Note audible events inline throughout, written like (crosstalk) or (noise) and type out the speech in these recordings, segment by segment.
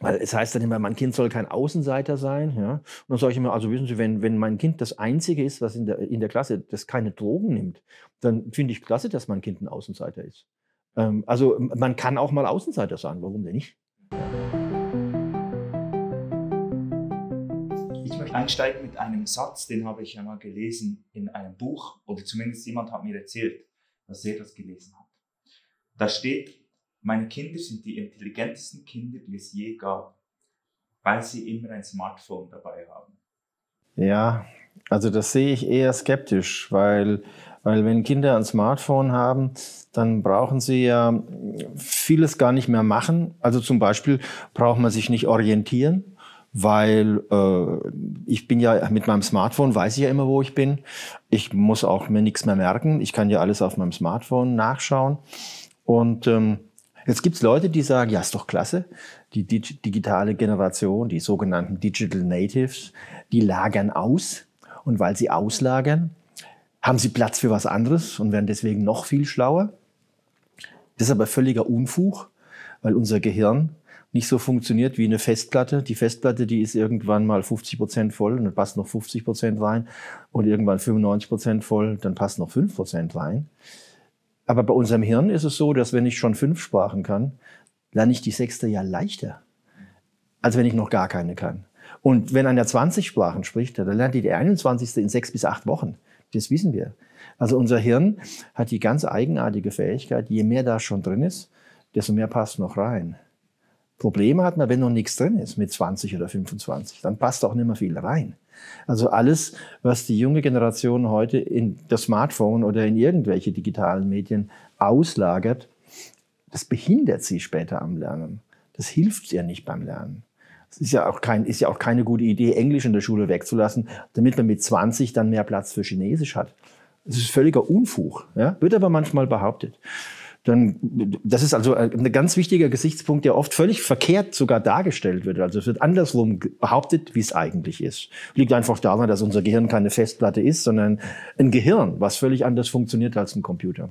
Weil es heißt dann immer, mein Kind soll kein Außenseiter sein. Ja? Und dann sage ich immer, also wissen Sie, wenn, wenn mein Kind das Einzige ist, was in der, in der Klasse, das keine Drogen nimmt, dann finde ich klasse, dass mein Kind ein Außenseiter ist. Ähm, also man kann auch mal Außenseiter sein, warum denn nicht? Ich möchte einsteigen mit einem Satz, den habe ich ja mal gelesen in einem Buch, oder zumindest jemand hat mir erzählt, dass er das gelesen hat. Da steht, meine Kinder sind die intelligentesten Kinder, die es je gab, weil sie immer ein Smartphone dabei haben. Ja, also das sehe ich eher skeptisch, weil, weil wenn Kinder ein Smartphone haben, dann brauchen sie ja vieles gar nicht mehr machen. Also zum Beispiel braucht man sich nicht orientieren weil äh, ich bin ja mit meinem Smartphone, weiß ich ja immer, wo ich bin. Ich muss auch mir nichts mehr merken. Ich kann ja alles auf meinem Smartphone nachschauen. Und ähm, Jetzt gibt es Leute, die sagen, ja, ist doch klasse, die Dig digitale Generation, die sogenannten Digital Natives, die lagern aus. Und weil sie auslagern, haben sie Platz für was anderes und werden deswegen noch viel schlauer. Das ist aber völliger Unfug, weil unser Gehirn nicht so funktioniert wie eine Festplatte. Die Festplatte, die ist irgendwann mal 50 Prozent voll und dann passt noch 50 Prozent rein und irgendwann 95 Prozent voll, dann passt noch 5 Prozent rein. Aber bei unserem Hirn ist es so, dass wenn ich schon fünf Sprachen kann, lerne ich die sechste ja leichter, als wenn ich noch gar keine kann. Und wenn einer 20 Sprachen spricht, dann lernt die, der 21. in sechs bis acht Wochen. Das wissen wir. Also unser Hirn hat die ganz eigenartige Fähigkeit, je mehr da schon drin ist, desto mehr passt noch rein. Probleme hat man, wenn noch nichts drin ist mit 20 oder 25. Dann passt auch nicht mehr viel rein. Also alles, was die junge Generation heute in das Smartphone oder in irgendwelche digitalen Medien auslagert, das behindert sie später am Lernen. Das hilft ihr nicht beim Lernen. Es ist ja, auch kein, ist ja auch keine gute Idee, Englisch in der Schule wegzulassen, damit man mit 20 dann mehr Platz für Chinesisch hat. Das ist völliger Unfug, ja? wird aber manchmal behauptet dann, das ist also äh, ein ganz wichtiger Gesichtspunkt, der oft völlig verkehrt sogar dargestellt wird. Also es wird andersrum behauptet, wie es eigentlich ist. Liegt einfach daran, dass unser Gehirn keine Festplatte ist, sondern ein Gehirn, was völlig anders funktioniert als ein Computer.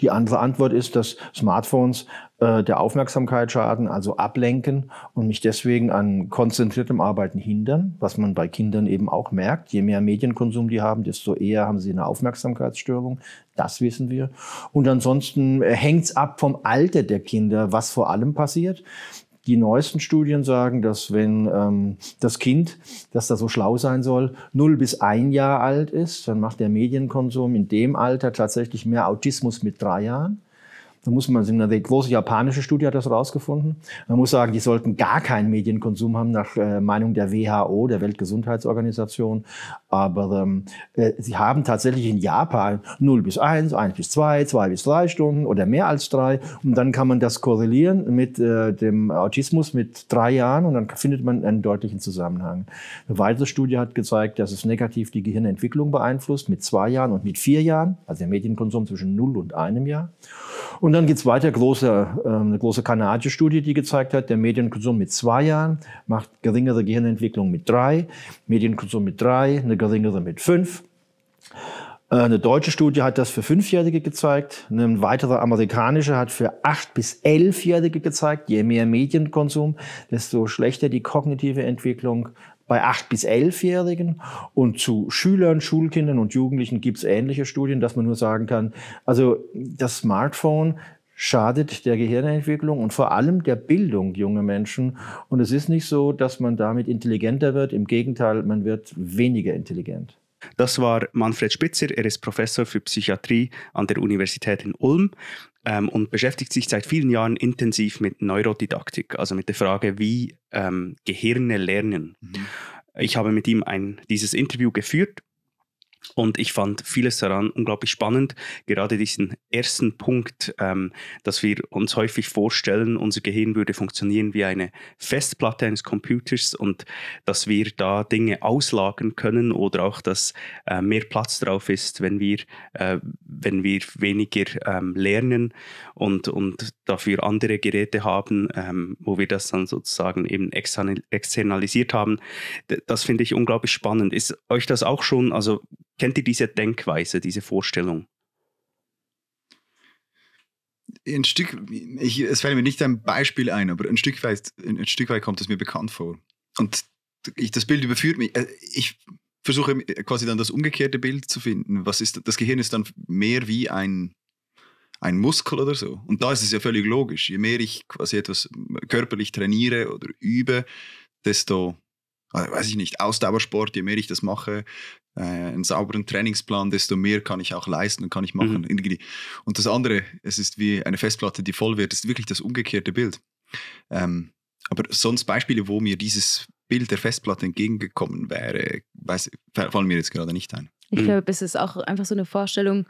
Die andere Antwort ist, dass Smartphones äh, der Aufmerksamkeit schaden, also ablenken und mich deswegen an konzentriertem Arbeiten hindern, was man bei Kindern eben auch merkt. Je mehr Medienkonsum die haben, desto eher haben sie eine Aufmerksamkeitsstörung. Das wissen wir. Und ansonsten äh, hängt's ab vom Alter der Kinder, was vor allem passiert. Die neuesten Studien sagen, dass wenn ähm, das Kind, das da so schlau sein soll, 0 bis 1 Jahr alt ist, dann macht der Medienkonsum in dem Alter tatsächlich mehr Autismus mit drei Jahren da muss man, eine große japanische Studie hat das rausgefunden. Man muss sagen, die sollten gar keinen Medienkonsum haben, nach äh, Meinung der WHO, der Weltgesundheitsorganisation. Aber ähm, äh, sie haben tatsächlich in Japan 0 bis 1, 1 bis 2, 2 bis 3 Stunden oder mehr als 3. Und dann kann man das korrelieren mit äh, dem Autismus mit drei Jahren und dann findet man einen deutlichen Zusammenhang. Eine weitere Studie hat gezeigt, dass es negativ die Gehirnentwicklung beeinflusst mit zwei Jahren und mit vier Jahren, also der Medienkonsum zwischen 0 und einem Jahr. Und und dann gibt es weiter, große, ähm, eine große kanadische Studie, die gezeigt hat, der Medienkonsum mit zwei Jahren macht geringere Gehirnentwicklung mit drei, Medienkonsum mit drei, eine geringere mit fünf. Äh, eine deutsche Studie hat das für Fünfjährige gezeigt, eine weitere amerikanische hat für acht bis elfjährige gezeigt, je mehr Medienkonsum, desto schlechter die kognitive Entwicklung, bei 8- bis 11-Jährigen. Und zu Schülern, Schulkindern und Jugendlichen gibt es ähnliche Studien, dass man nur sagen kann, also das Smartphone schadet der Gehirnentwicklung und vor allem der Bildung junger Menschen. Und es ist nicht so, dass man damit intelligenter wird. Im Gegenteil, man wird weniger intelligent. Das war Manfred Spitzer, er ist Professor für Psychiatrie an der Universität in Ulm ähm, und beschäftigt sich seit vielen Jahren intensiv mit Neurodidaktik, also mit der Frage, wie ähm, Gehirne lernen. Mhm. Ich habe mit ihm ein, dieses Interview geführt und ich fand vieles daran unglaublich spannend, gerade diesen ersten Punkt, ähm, dass wir uns häufig vorstellen, unser Gehirn würde funktionieren wie eine Festplatte eines Computers und dass wir da Dinge auslagern können oder auch, dass äh, mehr Platz drauf ist, wenn wir, äh, wenn wir weniger ähm, lernen und, und dafür andere Geräte haben, ähm, wo wir das dann sozusagen eben externalisiert haben. Das finde ich unglaublich spannend. Ist euch das auch schon, also Kennt ihr diese Denkweise, diese Vorstellung? Ein Stück, ich, es fällt mir nicht ein Beispiel ein, aber ein Stück weit, ein Stück weit kommt es mir bekannt vor. Und ich, das Bild überführt mich. Äh, ich versuche quasi dann das umgekehrte Bild zu finden. Was ist, das Gehirn ist dann mehr wie ein, ein Muskel oder so. Und da ist es ja völlig logisch. Je mehr ich quasi etwas körperlich trainiere oder übe, desto Ah, weiß ich nicht, Ausdauersport, je mehr ich das mache, äh, einen sauberen Trainingsplan, desto mehr kann ich auch leisten und kann ich machen. Mhm. Und das andere, es ist wie eine Festplatte, die voll wird, ist wirklich das umgekehrte Bild. Ähm, aber sonst Beispiele, wo mir dieses Bild der Festplatte entgegengekommen wäre, weiß, fallen mir jetzt gerade nicht ein. Ich mhm. glaube, es ist auch einfach so eine Vorstellung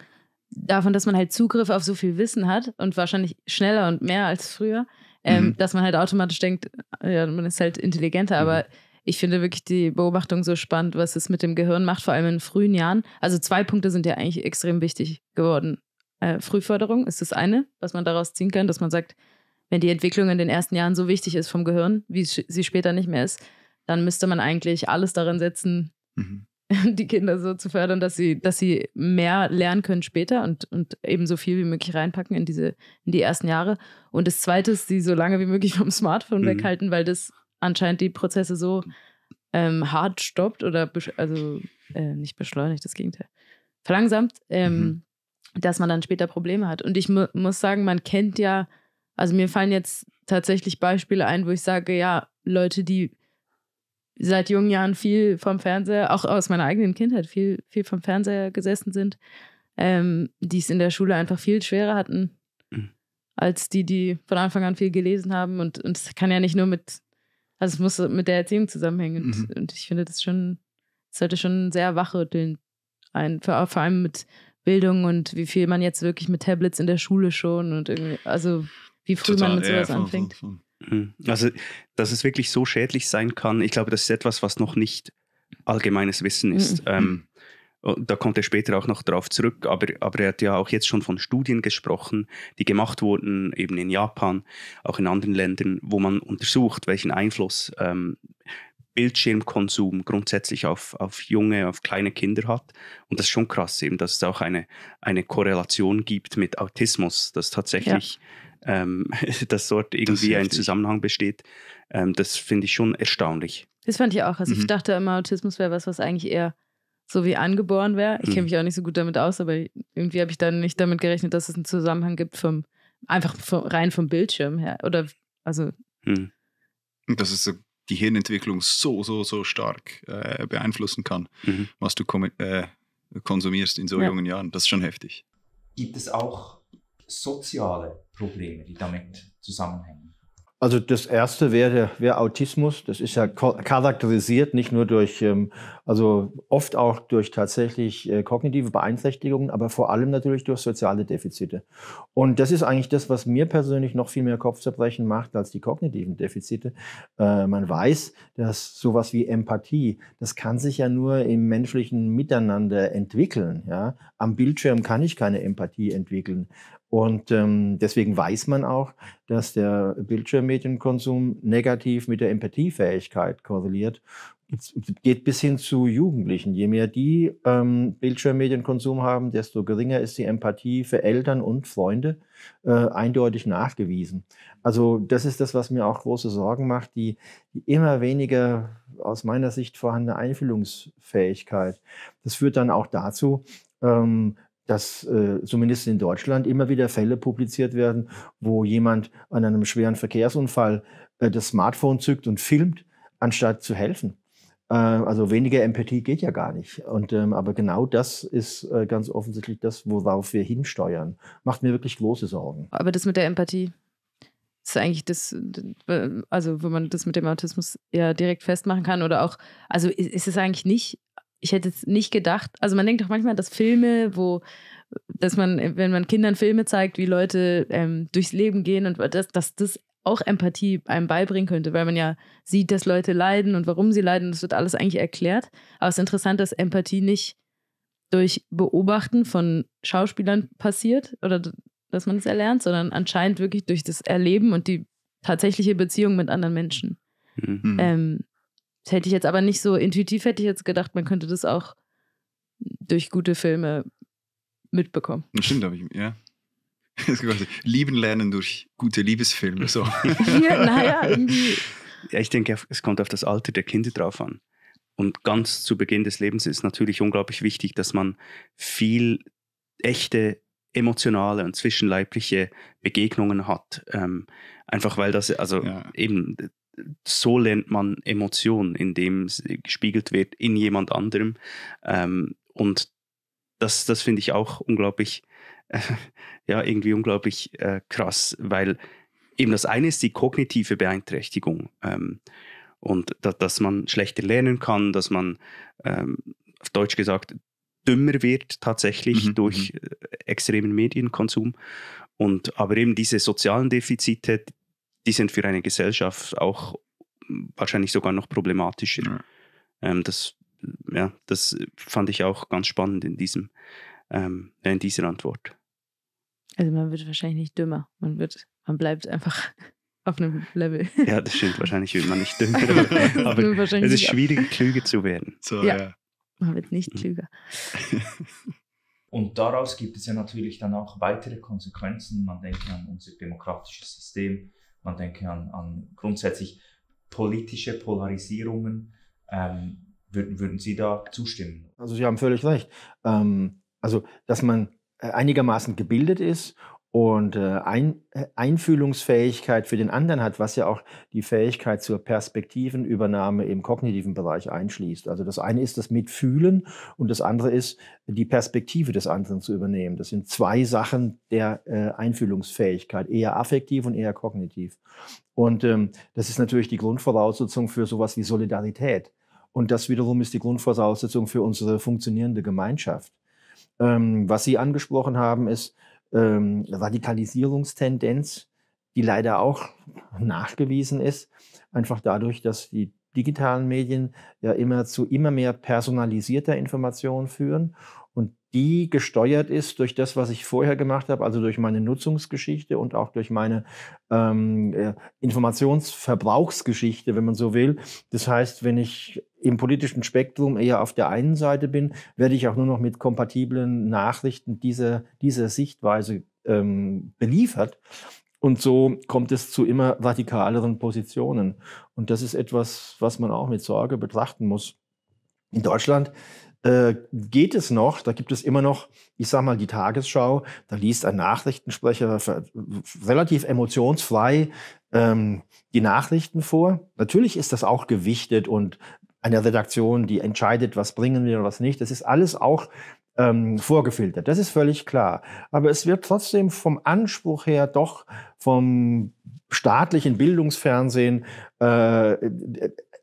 davon, dass man halt Zugriff auf so viel Wissen hat und wahrscheinlich schneller und mehr als früher, ähm, mhm. dass man halt automatisch denkt, ja, man ist halt intelligenter, mhm. aber ich finde wirklich die Beobachtung so spannend, was es mit dem Gehirn macht, vor allem in frühen Jahren. Also zwei Punkte sind ja eigentlich extrem wichtig geworden. Äh, Frühförderung ist das eine, was man daraus ziehen kann, dass man sagt, wenn die Entwicklung in den ersten Jahren so wichtig ist vom Gehirn, wie sie später nicht mehr ist, dann müsste man eigentlich alles darin setzen, mhm. (laughs) die Kinder so zu fördern, dass sie, dass sie mehr lernen können später und, und eben so viel wie möglich reinpacken in diese, in die ersten Jahre. Und das zweite ist, sie so lange wie möglich vom Smartphone mhm. weghalten, weil das anscheinend die Prozesse so mhm. ähm, hart stoppt oder also äh, nicht beschleunigt, das Gegenteil, verlangsamt, ähm, mhm. dass man dann später Probleme hat. Und ich mu muss sagen, man kennt ja, also mir fallen jetzt tatsächlich Beispiele ein, wo ich sage, ja, Leute, die seit jungen Jahren viel vom Fernseher, auch aus meiner eigenen Kindheit, viel, viel vom Fernseher gesessen sind, ähm, die es in der Schule einfach viel schwerer hatten, mhm. als die, die von Anfang an viel gelesen haben. Und es kann ja nicht nur mit also es muss mit der Erziehung zusammenhängen. Mhm. Und, ich finde das schon, es sollte schon sehr wachrütteln. Ein, vor, vor allem mit Bildung und wie viel man jetzt wirklich mit Tablets in der Schule schon und irgendwie, also wie früh Total, man mit sowas ja, voll, anfängt. Voll, voll. Mhm. Also, dass es wirklich so schädlich sein kann, ich glaube, das ist etwas, was noch nicht allgemeines Wissen ist. Mhm. Ähm, Oh, da kommt er später auch noch darauf zurück, aber, aber er hat ja auch jetzt schon von Studien gesprochen, die gemacht wurden, eben in Japan, auch in anderen Ländern, wo man untersucht, welchen Einfluss ähm, Bildschirmkonsum grundsätzlich auf, auf junge, auf kleine Kinder hat. Und das ist schon krass, eben, dass es auch eine, eine Korrelation gibt mit Autismus, dass tatsächlich, ja. ähm, (laughs) dass dort irgendwie das ein Zusammenhang besteht. Ähm, das finde ich schon erstaunlich. Das fand ich auch. Also mhm. ich dachte immer, Autismus wäre was, was eigentlich eher so wie angeboren wäre. Ich kenne mhm. mich auch nicht so gut damit aus, aber irgendwie habe ich dann nicht damit gerechnet, dass es einen Zusammenhang gibt vom einfach vom, rein vom Bildschirm her. Oder also. Hm. Das ist so die Hirnentwicklung so, so, so stark äh, beeinflussen kann, mhm. was du äh, konsumierst in so ja. jungen Jahren. Das ist schon heftig. Gibt es auch soziale Probleme, die damit zusammenhängen? Also das erste wäre, wäre Autismus. Das ist ja charakterisiert nicht nur durch, ähm, also oft auch durch tatsächlich äh, kognitive Beeinträchtigungen, aber vor allem natürlich durch soziale Defizite. Und das ist eigentlich das, was mir persönlich noch viel mehr Kopfzerbrechen macht als die kognitiven Defizite. Äh, man weiß, dass sowas wie Empathie, das kann sich ja nur im menschlichen Miteinander entwickeln. Ja? Am Bildschirm kann ich keine Empathie entwickeln. Und ähm, deswegen weiß man auch, dass der Bildschirmmedienkonsum negativ mit der Empathiefähigkeit korreliert. Es geht bis hin zu Jugendlichen. Je mehr die ähm, Bildschirmmedienkonsum haben, desto geringer ist die Empathie für Eltern und Freunde äh, eindeutig nachgewiesen. Also das ist das, was mir auch große Sorgen macht, die, die immer weniger aus meiner Sicht vorhandene Einfühlungsfähigkeit. Das führt dann auch dazu, ähm, dass äh, zumindest in Deutschland immer wieder Fälle publiziert werden, wo jemand an einem schweren Verkehrsunfall äh, das Smartphone zückt und filmt, anstatt zu helfen. Äh, also weniger Empathie geht ja gar nicht. Und, ähm, aber genau das ist äh, ganz offensichtlich das, worauf wir hinsteuern. Macht mir wirklich große Sorgen. Aber das mit der Empathie, ist eigentlich das, äh, also wenn man das mit dem Autismus ja direkt festmachen kann oder auch, also ist es eigentlich nicht ich hätte es nicht gedacht, also man denkt doch manchmal, dass Filme, wo, dass man, wenn man Kindern Filme zeigt, wie Leute ähm, durchs Leben gehen und das, dass das auch Empathie einem beibringen könnte, weil man ja sieht, dass Leute leiden und warum sie leiden, das wird alles eigentlich erklärt. Aber es ist interessant, dass Empathie nicht durch Beobachten von Schauspielern passiert oder dass man es erlernt, sondern anscheinend wirklich durch das Erleben und die tatsächliche Beziehung mit anderen Menschen. Mhm. mhm. Ähm, das hätte ich jetzt aber nicht so intuitiv, hätte ich jetzt gedacht, man könnte das auch durch gute Filme mitbekommen. stimmt, habe ich, ja. (laughs) Also Lieben lernen durch gute Liebesfilme. So. ja, naja, irgendwie. ich denke, es kommt auf das Alter der Kinder drauf an. Und ganz zu Beginn des Lebens ist natürlich unglaublich wichtig, dass man viel echte emotionale und zwischenleibliche Begegnungen hat. Ähm, einfach weil das, also ja. eben, so lernt man Emotionen, indem sie gespiegelt wird in jemand anderem. Ähm, und das, das finde ich auch unglaublich, äh, (laughs) ja, irgendwie unglaublich äh, krass, weil eben das eine ist die kognitive Beeinträchtigung. Ähm, und da, dass man schlechter lernen kann, dass man ähm, auf Deutsch gesagt dümmer wird tatsächlich mhm. durch mhm. Äh, extremen Medienkonsum. Und aber eben diese sozialen Defizite, die sind für eine Gesellschaft auch wahrscheinlich sogar noch problematischer. Ja. Ähm, das, ja, das fand ich auch ganz spannend in, diesem, ähm, in dieser Antwort. Also man wird wahrscheinlich nicht dümmer, man wird, man bleibt einfach (laughs) auf einem Level. (laughs) Ja, das stimmt, wahrscheinlich wird man nicht dümmer, (laughs) aber es ist schwierig, klüger zu werden. So, ja. ja. Man wird nicht mhm. klüger. Und daraus gibt es ja natürlich dann auch weitere Konsequenzen. Man denkt an unser demokratisches System, man denke an, an grundsätzlich politische Polarisierungen. Ähm, würden, würden Sie da zustimmen? Also Sie haben völlig recht. Ähm, also, dass man äh, einigermaßen gebildet ist und äh, Ein äh, Einfühlungsfähigkeit für den anderen hat, was ja auch die Fähigkeit zur Perspektivenübernahme im kognitiven Bereich einschließt. Also das eine ist das Mitfühlen und das andere ist die Perspektive des anderen zu übernehmen. Das sind zwei Sachen der äh, Einfühlungsfähigkeit, eher affektiv und eher kognitiv. Und ähm, das ist natürlich die Grundvoraussetzung für sowas wie Solidarität. Und das wiederum ist die Grundvoraussetzung für unsere funktionierende Gemeinschaft. Ähm, was Sie angesprochen haben, ist, ähm, Radikalisierungstendenz, die leider auch nachgewiesen ist, einfach dadurch, dass die digitalen Medien ja immer zu immer mehr personalisierter Information führen und die gesteuert ist durch das, was ich vorher gemacht habe, also durch meine Nutzungsgeschichte und auch durch meine ähm, äh, Informationsverbrauchsgeschichte, wenn man so will. Das heißt, wenn ich im politischen Spektrum eher auf der einen Seite bin, werde ich auch nur noch mit kompatiblen Nachrichten dieser, dieser Sichtweise ähm, beliefert. Und so kommt es zu immer radikaleren Positionen. Und das ist etwas, was man auch mit Sorge betrachten muss. In Deutschland äh, geht es noch, da gibt es immer noch, ich sage mal, die Tagesschau, da liest ein Nachrichtensprecher relativ emotionsfrei ähm, die Nachrichten vor. Natürlich ist das auch gewichtet und eine Redaktion, die entscheidet, was bringen wir und was nicht. Das ist alles auch ähm, vorgefiltert. Das ist völlig klar. Aber es wird trotzdem vom Anspruch her doch vom staatlichen Bildungsfernsehen äh,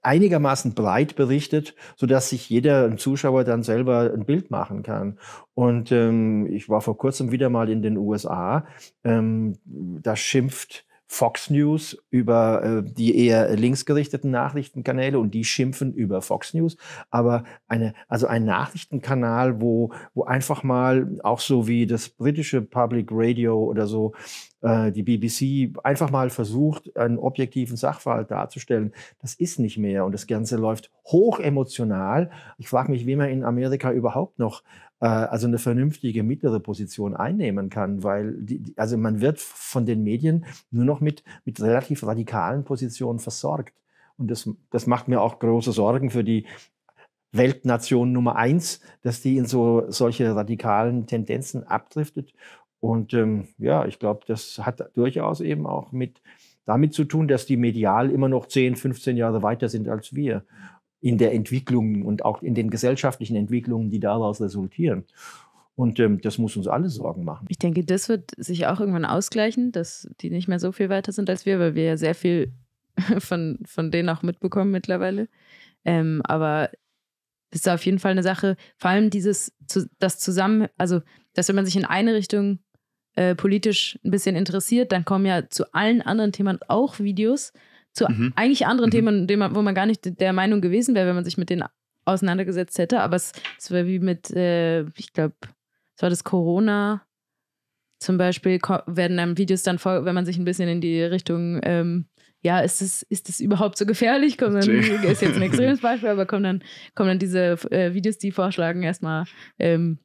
einigermaßen breit berichtet, so dass sich jeder Zuschauer dann selber ein Bild machen kann. Und ähm, ich war vor kurzem wieder mal in den USA. Ähm, da schimpft Fox News, über äh, die eher linksgerichteten Nachrichtenkanäle und die schimpfen über Fox News. Aber eine, also ein Nachrichtenkanal, wo, wo einfach mal auch so wie das britische Public Radio oder so äh, die BBC einfach mal versucht, einen objektiven Sachverhalt darzustellen. Das ist nicht mehr und das Ganze läuft hochemotional. Ich frage mich, wie man in Amerika überhaupt noch äh, also eine vernünftige mittlere Position einnehmen kann, weil die, also man wird von den Medien nur noch mit, mit relativ radikalen Positionen versorgt. Und das, das macht mir auch große Sorgen für die Weltnation Nummer eins, dass die in so solche radikalen Tendenzen abdriftet. Und ähm, ja, ich glaube, das hat durchaus eben auch mit damit zu tun, dass die medial immer noch 10, 15 Jahre weiter sind als wir in der Entwicklung und auch in den gesellschaftlichen Entwicklungen, die daraus resultieren. Und ähm, das muss uns alle Sorgen machen. Ich denke, das wird sich auch irgendwann ausgleichen, dass die nicht mehr so viel weiter sind als wir, weil wir ja sehr viel (laughs) von, von denen auch mitbekommen mittlerweile. Ähm, aber das ist auf jeden Fall eine Sache, vor allem dieses, das zusammen, also, dass wenn man sich in eine Richtung äh, politisch ein bisschen interessiert, dann kommen ja zu allen anderen Themen auch Videos zu mhm. eigentlich anderen mhm. Themen, wo man gar nicht der Meinung gewesen wäre, wenn man sich mit denen auseinandergesetzt hätte. Aber es, es wäre wie mit, äh, ich glaube, es war das Corona. Zum Beispiel werden einem Videos dann, vor, wenn man sich ein bisschen in die Richtung, ähm, ja, ist das, ist es überhaupt so gefährlich? Kommt dann, ist jetzt ein extremes Beispiel, aber kommen dann, kommen dann diese äh, Videos, die vorschlagen, erstmal ähm,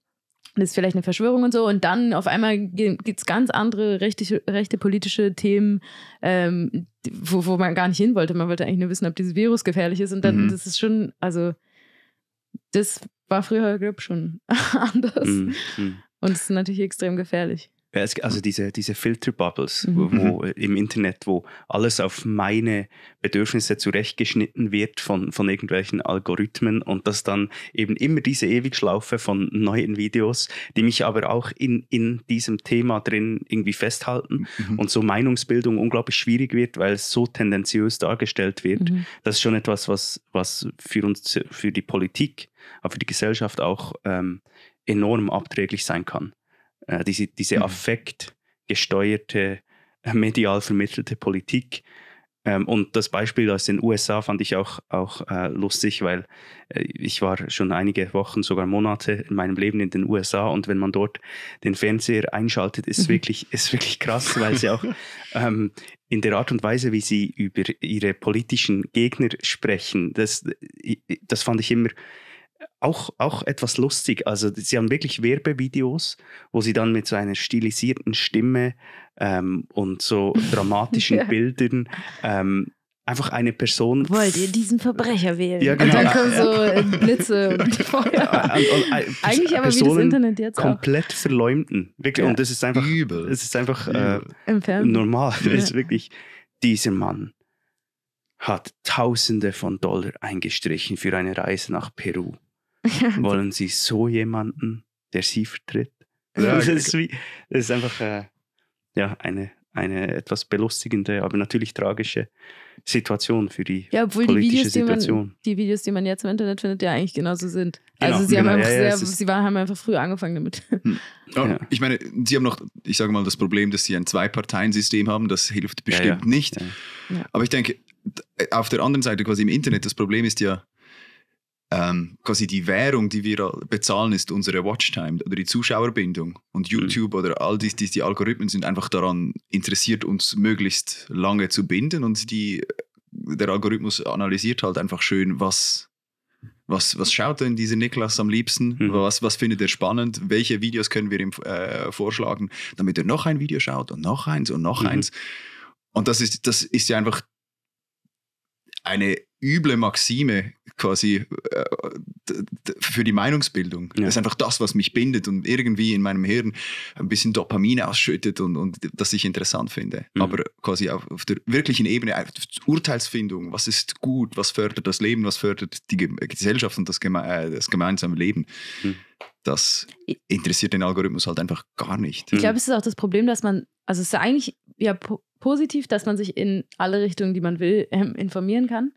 das ist vielleicht eine Verschwörung und so. Und dann auf einmal gibt es ganz andere rechte, rechte politische Themen, ähm, wo, wo, man gar nicht hin wollte. Man wollte eigentlich nur wissen, ob dieses Virus gefährlich ist. Und dann, mhm. das ist schon, also, das war früher, glaube ich, schon (laughs) anders. Mhm. mhm. Und es ist natürlich extrem gefährlich also mhm. diese, diese Filter-Bubbles mhm. wo, mhm. im Internet, wo alles auf meine Bedürfnisse zurechtgeschnitten wird von, von irgendwelchen Algorithmen und das dann eben immer diese Ewigschlaufe von neuen Videos, die mich aber auch in, in diesem Thema drin irgendwie festhalten mhm. und so Meinungsbildung unglaublich schwierig wird, weil es so tendenziös dargestellt wird. Mhm. Das ist schon etwas, was, was für uns, für die Politik, aber für die Gesellschaft auch ähm, enorm abträglich sein kann äh, diese, diese mhm. affektgesteuerte, äh, medial vermittelte Politik. Ähm, und das Beispiel aus den USA fand ich auch, auch äh, lustig, weil äh, ich war schon einige Wochen, sogar Monate in meinem Leben in den USA und wenn man dort den Fernseher einschaltet, ist mhm. wirklich, ist wirklich krass, weil sie auch (laughs) ähm, in der Art und Weise, wie sie über ihre politischen Gegner sprechen, das, äh, das fand ich immer auch, auch etwas lustig. Also sie haben wirklich Werbevideos, wo sie dann mit so einer stilisierten Stimme ähm, und so (laughs) dramatischen ja. Bildern ähm, einfach eine Person. Wollt ihr diesen Verbrecher wählen? Ja, genau. Und dann kommen so äh, (laughs) Blitze und (laughs) Feuer. Und, und, und, äh, Eigentlich aber Personen wie das Internet jetzt komplett auch. verleumden. Wirklich. Ja. Und das ist einfach übel. Es ist einfach äh, normal. Ja. ist wirklich dieser Mann hat Tausende von Dollar eingestrichen für eine Reise nach Peru. (laughs) Wollen Sie so jemanden, der Sie vertritt? Ja, (laughs) das, ist wie, das, ist einfach äh, ja, eine, eine etwas belustigende, aber natürlich tragische Situation für die ja, obwohl politische die Videos, Situation. Die, man, die, Videos, die man jetzt im Internet findet, ja eigentlich genauso sind. Genau, also sie, genau, haben, einfach ja, sehr, sie war, haben einfach früher angefangen damit. (laughs) Hm. Ja, ich meine, sie haben noch, ich sage mal, das Problem, dass sie ein Zwei-Parteien-System haben, das hilft bestimmt nicht. Aber ich denke, äh, auf der anderen Seite quasi im Internet, das Problem ist ja, ähm, quasi die Währung, die wir bezahlen, ist unsere Watchtime oder die Zuschauerbindung. Und mhm. YouTube mhm. oder all dies, dies, die Algorithmen sind einfach daran interessiert, uns möglichst lange zu binden. Und die, der Algorithmus analysiert halt einfach schön, was, was, was schaut denn dieser Niklas am liebsten? Mhm. Was, was findet er spannend? Welche Videos können wir ihm äh, vorschlagen, damit er noch ein Video schaut und noch eins und noch mhm. eins? Und das ist, das ist ja einfach eine üble Maxime quasi äh, für die Meinungsbildung. Ja. Das ist einfach das, was mich bindet und irgendwie in meinem Hirn ein bisschen Dopamin ausschüttet und, und das ich interessant finde. Mhm. Aber quasi auf, auf, der wirklichen Ebene, auf Urteilsfindung, was ist gut, was fördert das Leben, was fördert die Gesellschaft und das, geme äh, das gemeinsame Leben. Mhm. Das interessiert den Algorithmus halt einfach gar nicht. Ich glaube, es ist auch das Problem, dass man, also es ist ja eigentlich ja positiv, dass man sich in alle Richtungen, die man will, ähm, informieren kann.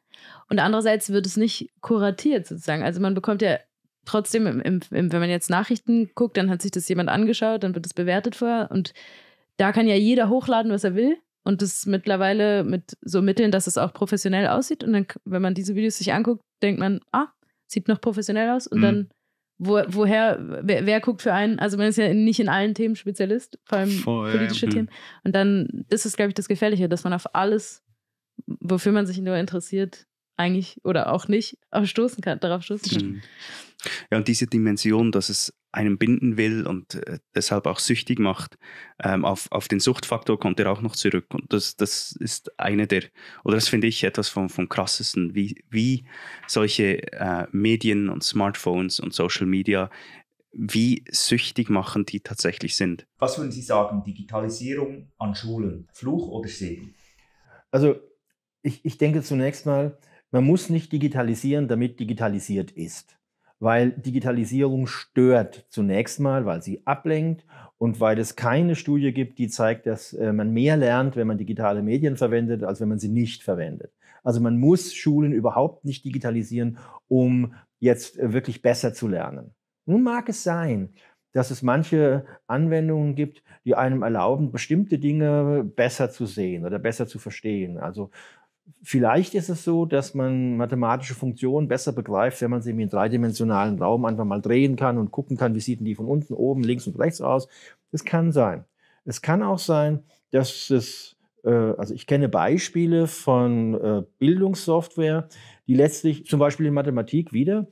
Und andererseits wird es nicht kuratiert sozusagen. Also man bekommt ja trotzdem, im, im, im, wenn man jetzt Nachrichten guckt, dann hat sich das jemand angeschaut, dann wird es bewertet vorher. Und da kann ja jeder hochladen, was er will. Und das mittlerweile mit so Mitteln, dass es auch professionell aussieht. Und dann, wenn man diese Videos sich anguckt, denkt man, ah, sieht noch professionell aus. Und mhm. dann wo, woher, wer, wer, guckt für einen? Also man ist ja nicht in allen Themen Spezialist, vor allem Voll, politische ja. Hm. Themen. Und dann ist es, glaube ich, das Gefährliche, dass man auf alles, wofür man sich nur interessiert, eigentlich oder auch nicht, stoßen kann, darauf stoßen kann. Hm. Ja, und diese Dimension, dass es einem binden will und äh, deshalb auch süchtig macht. Ähm, auf, auf den Suchtfaktor kommt er auch noch zurück. Und das, das ist eine der, oder das finde ich etwas vom, vom krassesten, wie, wie solche äh, Medien und Smartphones und Social Media, wie süchtig machen die tatsächlich sind. Was würden Sie sagen, Digitalisierung an Schulen, Fluch oder Segen? Also ich, ich denke zunächst mal, man muss nicht digitalisieren, damit digitalisiert ist weil Digitalisierung stört zunächst mal, weil sie ablenkt und weil es keine Studie gibt, die zeigt, dass äh, man mehr lernt, wenn man digitale Medien verwendet, als wenn man sie nicht verwendet. Also man muss Schulen überhaupt nicht digitalisieren, um jetzt äh, wirklich besser zu lernen. Nun mag es sein, dass es manche Anwendungen gibt, die einem erlauben, bestimmte Dinge besser zu sehen oder besser zu verstehen. Also Vielleicht ist es so, dass man mathematische Funktionen besser begreift, wenn man sie im dreidimensionalen Raum einfach mal drehen kann und gucken kann, wie sieht denn die von unten, oben, links und rechts aus. Das kann sein. Es kann auch sein, dass es, äh, also ich kenne Beispiele von äh, Bildungssoftware, die letztlich zum Beispiel in Mathematik wieder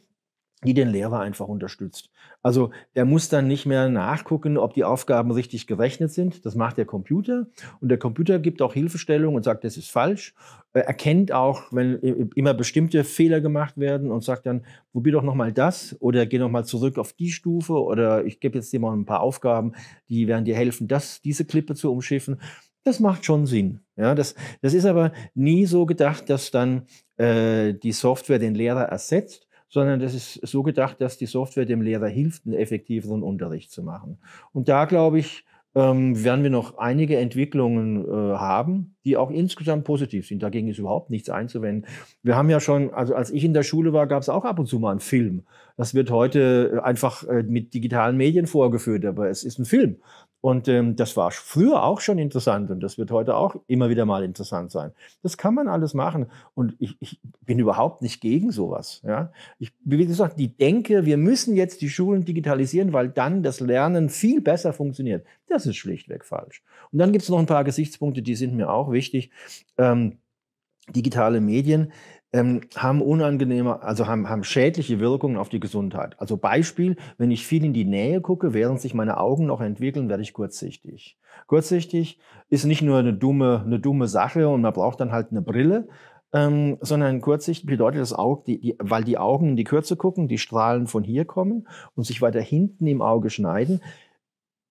die den Lehrer einfach unterstützt. Also er muss dann nicht mehr nachgucken, ob die Aufgaben richtig gerechnet sind. Das macht der Computer. Und der Computer gibt auch Hilfestellung und sagt, das ist falsch. Er äh, erkennt auch, wenn immer bestimmte Fehler gemacht werden und sagt dann, probier doch nochmal das oder geh nochmal zurück auf die Stufe oder ich gebe jetzt dir mal ein paar Aufgaben, die werden dir helfen, das, diese Klippe zu umschiffen. Das macht schon Sinn. Ja, das, das ist aber nie so gedacht, dass dann äh, die Software den Lehrer ersetzt sondern das ist so gedacht, dass die Software dem Lehrer hilft, einen effektiveren Unterricht zu machen. Und da, glaube ich, ähm, werden wir noch einige Entwicklungen äh, haben, die auch insgesamt positiv sind. Dagegen ist überhaupt nichts einzuwenden. Wir haben ja schon, also als ich in der Schule war, gab es auch ab und zu mal einen Film. Das wird heute äh, einfach äh, mit digitalen Medien vorgeführt, aber es ist ein Film. Und ähm, das war früher auch schon interessant und das wird heute auch immer wieder mal interessant sein. Das kann man alles machen und ich, ich bin überhaupt nicht gegen sowas. Ja? Ich, wie gesagt, die denke, wir müssen jetzt die Schulen digitalisieren, weil dann das Lernen viel besser funktioniert. Das ist schlichtweg falsch. Und dann gibt es noch ein paar Gesichtspunkte, die sind mir auch wichtig. Ähm, digitale Medien ähm, haben unangenehme, also haben, haben schädliche Wirkungen auf die Gesundheit. Also Beispiel, wenn ich viel in die Nähe gucke, während sich meine Augen noch entwickeln, werde ich kurzsichtig. Kurzsichtig ist nicht nur eine dumme, eine dumme Sache und man braucht dann halt eine Brille, ähm, sondern kurzsichtig bedeutet das Auge, die, die, weil die Augen in die Kürze gucken, die Strahlen von hier kommen und sich weiter hinten im Auge schneiden,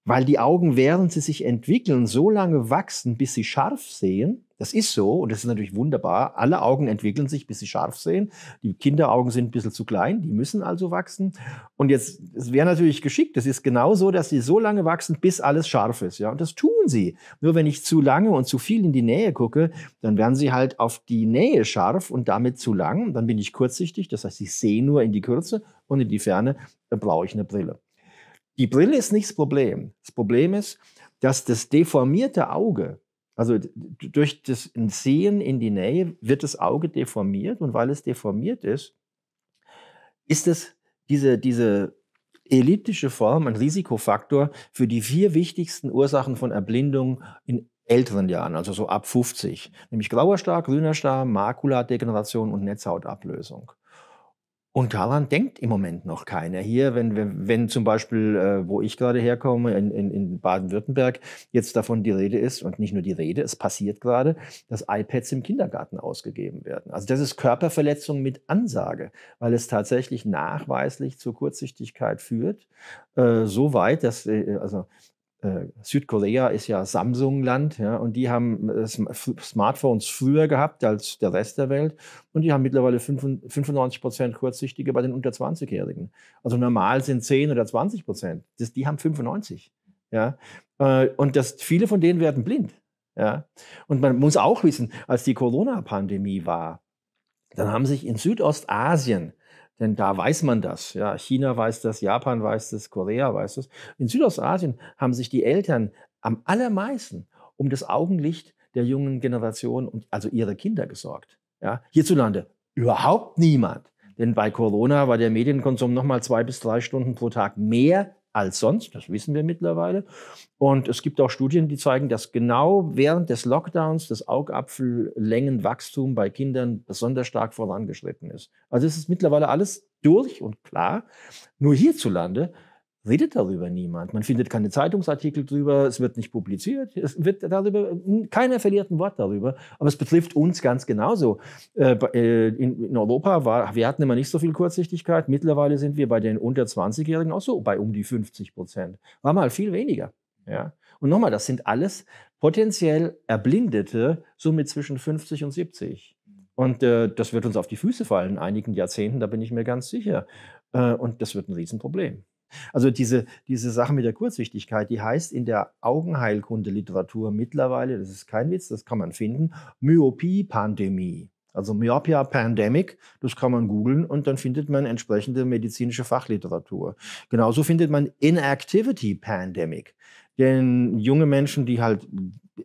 weil die Augen, während sie sich entwickeln, so lange wachsen, bis sie scharf sehen. Das ist so und das ist natürlich wunderbar. Alle Augen entwickeln sich, bis sie scharf sehen. Die Kinderaugen sind ein bisschen zu klein, die müssen also wachsen. Und jetzt, es wäre natürlich geschickt, es ist genau so, dass sie so lange wachsen, bis alles scharf ist. Ja? Und das tun sie. Nur wenn ich zu lange und zu viel in die Nähe gucke, dann werden sie halt auf die Nähe scharf und damit zu lang. Dann bin ich kurzsichtig, das heißt, ich sehe nur in die Kürze und in die Ferne, dann brauche ich eine Brille. Die Brille ist nicht das Problem. Das Problem ist, dass das deformierte Auge, also durch das Sehen in die Nähe wird das Auge deformiert und weil es deformiert ist, ist es diese, diese elliptische Form ein Risikofaktor für die vier wichtigsten Ursachen von Erblindung in älteren Jahren, also so ab 50, nämlich grauer Star, grüner Star, Makuladegeneration und Netzhautablösung. Und daran denkt im Moment noch keiner. Hier, wenn, wenn wenn zum Beispiel, äh, wo ich gerade herkomme, in, in, in Baden-Württemberg, jetzt davon die Rede ist, und nicht nur die Rede, es passiert gerade, dass iPads im Kindergarten ausgegeben werden. Also das ist Körperverletzung mit Ansage, weil es tatsächlich nachweislich zur Kurzsichtigkeit führt. Äh, so weit, dass, äh, also äh, Südkorea ist ja Samsung-Land ja, und die haben äh, Smartphones früher gehabt als der Rest der Welt und die haben mittlerweile 95 Prozent Kurzsichtige bei den unter 20-Jährigen. Also normal sind 10 oder 20 Prozent. die haben 95. Ja. Äh, und das, viele von denen werden blind. Ja. Und man muss auch wissen, als die Corona-Pandemie war, dann haben sich in Südostasien denn da weiß man das. Ja, China weiß das, Japan weiß das, Korea weiß das. In Südostasien haben sich die Eltern am allermeisten um das Augenlicht der jungen Generation, und also ihre Kinder, gesorgt. Ja, hierzulande überhaupt niemand. Denn bei Corona war der Medienkonsum nochmal zwei bis drei Stunden pro Tag mehr als sonst, das wissen wir mittlerweile. Und es gibt auch Studien, die zeigen, dass genau während des Lockdowns das Augapfellängenwachstum bei Kindern besonders stark vorangeschritten ist. Also es ist mittlerweile alles durch und klar. Nur hierzulande redet darüber niemand. Man findet keine Zeitungsartikel drüber, es wird nicht publiziert, es wird darüber, keiner verliert ein Wort darüber, aber es betrifft uns ganz genauso. Äh, äh, in Europa war, wir hatten immer nicht so viel Kurzsichtigkeit, mittlerweile sind wir bei den unter 20-Jährigen auch so bei um die 50 Prozent. War mal viel weniger. Ja? Und nochmal, das sind alles potenziell Erblindete, somit zwischen 50 und 70. Und äh, das wird uns auf die Füße fallen in einigen Jahrzehnten, da bin ich mir ganz sicher. Äh, und das wird ein Riesenproblem. Also diese, diese Sache mit der Kurzsichtigkeit, die heißt in der Augenheilkunde-Literatur mittlerweile, das ist kein Witz, das kann man finden, Myopie-Pandemie. Also Myopia Pandemic, das kann man googeln und dann findet man entsprechende medizinische Fachliteratur. Genauso findet man Inactivity Pandemic. Denn junge Menschen, die halt